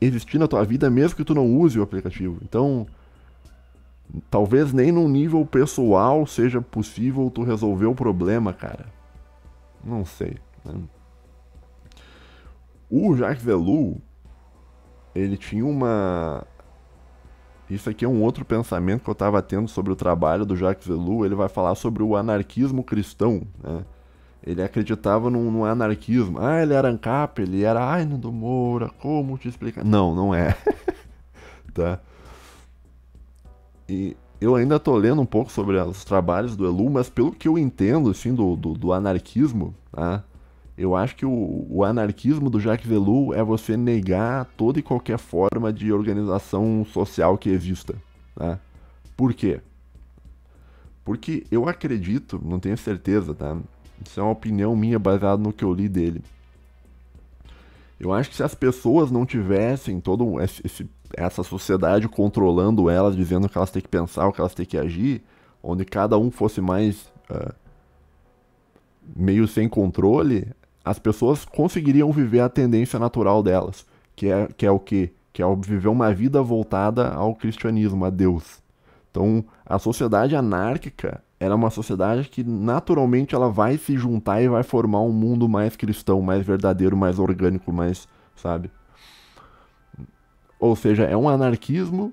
[SPEAKER 1] existir na tua vida mesmo que tu não use o aplicativo. Então, talvez nem no nível pessoal seja possível tu resolver o problema, cara. Não sei. Né? O Jacques Vellou, ele tinha uma... Isso aqui é um outro pensamento que eu estava tendo sobre o trabalho do Jacques Vellou. Ele vai falar sobre o anarquismo cristão, né? Ele acreditava no anarquismo. Ah, ele era ANCAP, ele era Aino do Moura, como te explicar? Não, não é. tá? E eu ainda tô lendo um pouco sobre os trabalhos do Elu, mas pelo que eu entendo, assim, do, do, do anarquismo, tá? Eu acho que o, o, anarquismo do Jacques Vellou é você negar toda e qualquer forma de organização social que exista. Tá? Por quê? Porque eu acredito, não tenho certeza, tá? Isso é uma opinião minha baseada no que eu li dele. Eu acho que se as pessoas não tivessem todo esse, essa sociedade controlando elas, dizendo que elas têm que pensar, o que elas têm que agir, onde cada um fosse mais uh, meio sem controle, as pessoas conseguiriam viver a tendência natural delas, que é, que é o quê? Que é viver uma vida voltada ao cristianismo, a Deus. Então, a sociedade anárquica era é uma sociedade que naturalmente ela vai se juntar e vai formar um mundo mais cristão, mais verdadeiro, mais orgânico, mais, sabe? Ou seja, é um anarquismo,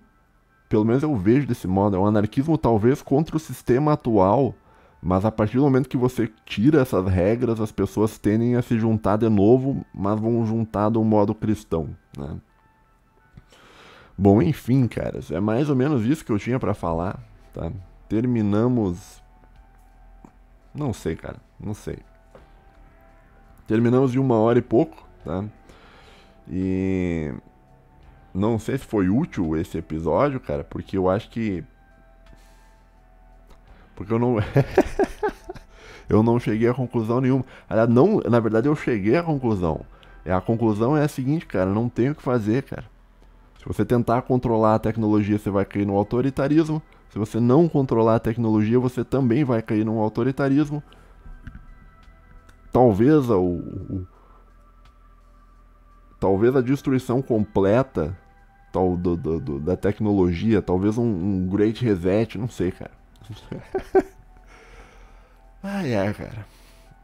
[SPEAKER 1] pelo menos eu vejo desse modo, é um anarquismo talvez contra o sistema atual mas a partir do momento que você tira essas regras, as pessoas tendem a se juntar de novo, mas vão juntar de um modo cristão, né? Bom, enfim, caras, é mais ou menos isso que eu tinha para falar, tá? Terminamos Não sei, cara, não sei. Terminamos de uma hora e pouco, tá? E não sei se foi útil esse episódio, cara, porque eu acho que porque eu não. eu não cheguei a conclusão nenhuma. Aliás, não, na verdade, eu cheguei à conclusão. É, a conclusão é a seguinte, cara, não tem o que fazer, cara. Se você tentar controlar a tecnologia, você vai cair no autoritarismo. Se você não controlar a tecnologia, você também vai cair no autoritarismo. Talvez a, o, o, talvez a destruição completa tal, do, do, do, da tecnologia, talvez um, um great reset, não sei, cara ai, ai, ah, é, cara.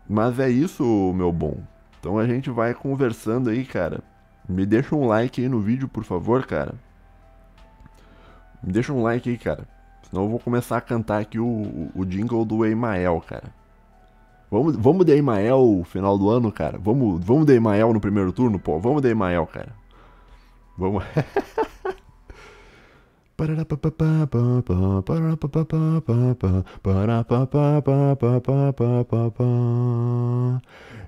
[SPEAKER 1] Mas é isso, meu bom. Então a gente vai conversando aí, cara. Me deixa um like aí no vídeo, por favor, cara. Me deixa um like aí, cara. Senão eu vou começar a cantar aqui o, o jingle do Emael, cara. Vamos, vamos de Emael final do ano, cara. Vamos, vamos de Emael no primeiro turno, pô. Vamos de Emael, cara. Vamos.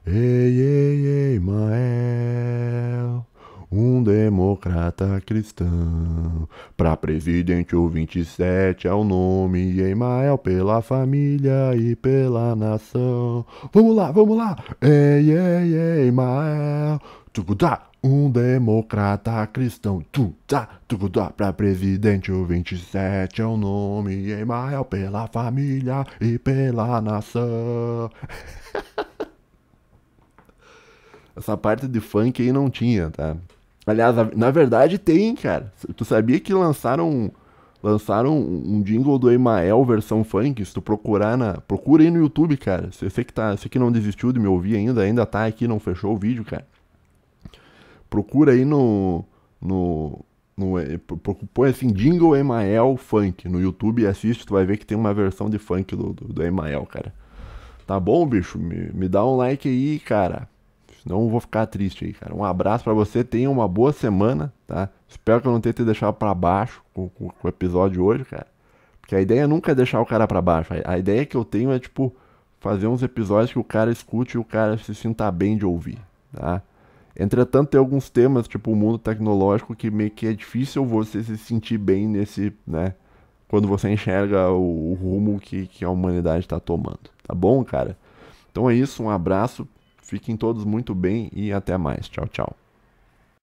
[SPEAKER 1] Ei, ei, ei, Mael, um democrata cristão. Pra presidente o 27 é o nome, Emael pela família e pela nação. Vamos lá, vamos lá! Ei, ei, ei, Emael. Tugudá, um democrata cristão. Tu, tá, tu, tá, pra presidente o 27 é o um nome em pela família e pela nação. Essa parte de funk aí não tinha, tá? Aliás, na verdade tem, cara. Tu sabia que lançaram lançaram um jingle do Emael versão funk, se tu procurar na, procura aí no YouTube, cara. Você é que tá, você é que não desistiu de me ouvir ainda, ainda tá aqui, não fechou o vídeo, cara. Procura aí no. no, no é, põe assim, Jingle Emael Funk no YouTube e assiste, tu vai ver que tem uma versão de funk do, do, do Emael, cara. Tá bom, bicho? Me, me dá um like aí, cara. Senão eu vou ficar triste aí, cara. Um abraço para você, tenha uma boa semana, tá? Espero que eu não tenha te deixado para baixo com, com, com, o episódio hoje, cara. Porque a ideia é nunca é deixar o cara para baixo. A, a, ideia que eu tenho é, tipo, fazer uns episódios que o cara escute e o cara se sinta bem de ouvir, tá? Entretanto, tem alguns temas, tipo o mundo tecnológico, que meio que é difícil você se sentir bem nesse, né? Quando você enxerga o, o rumo que, que a humanidade está tomando. Tá bom, cara? Então é isso, um abraço, fiquem todos muito bem e até mais. Tchau, tchau.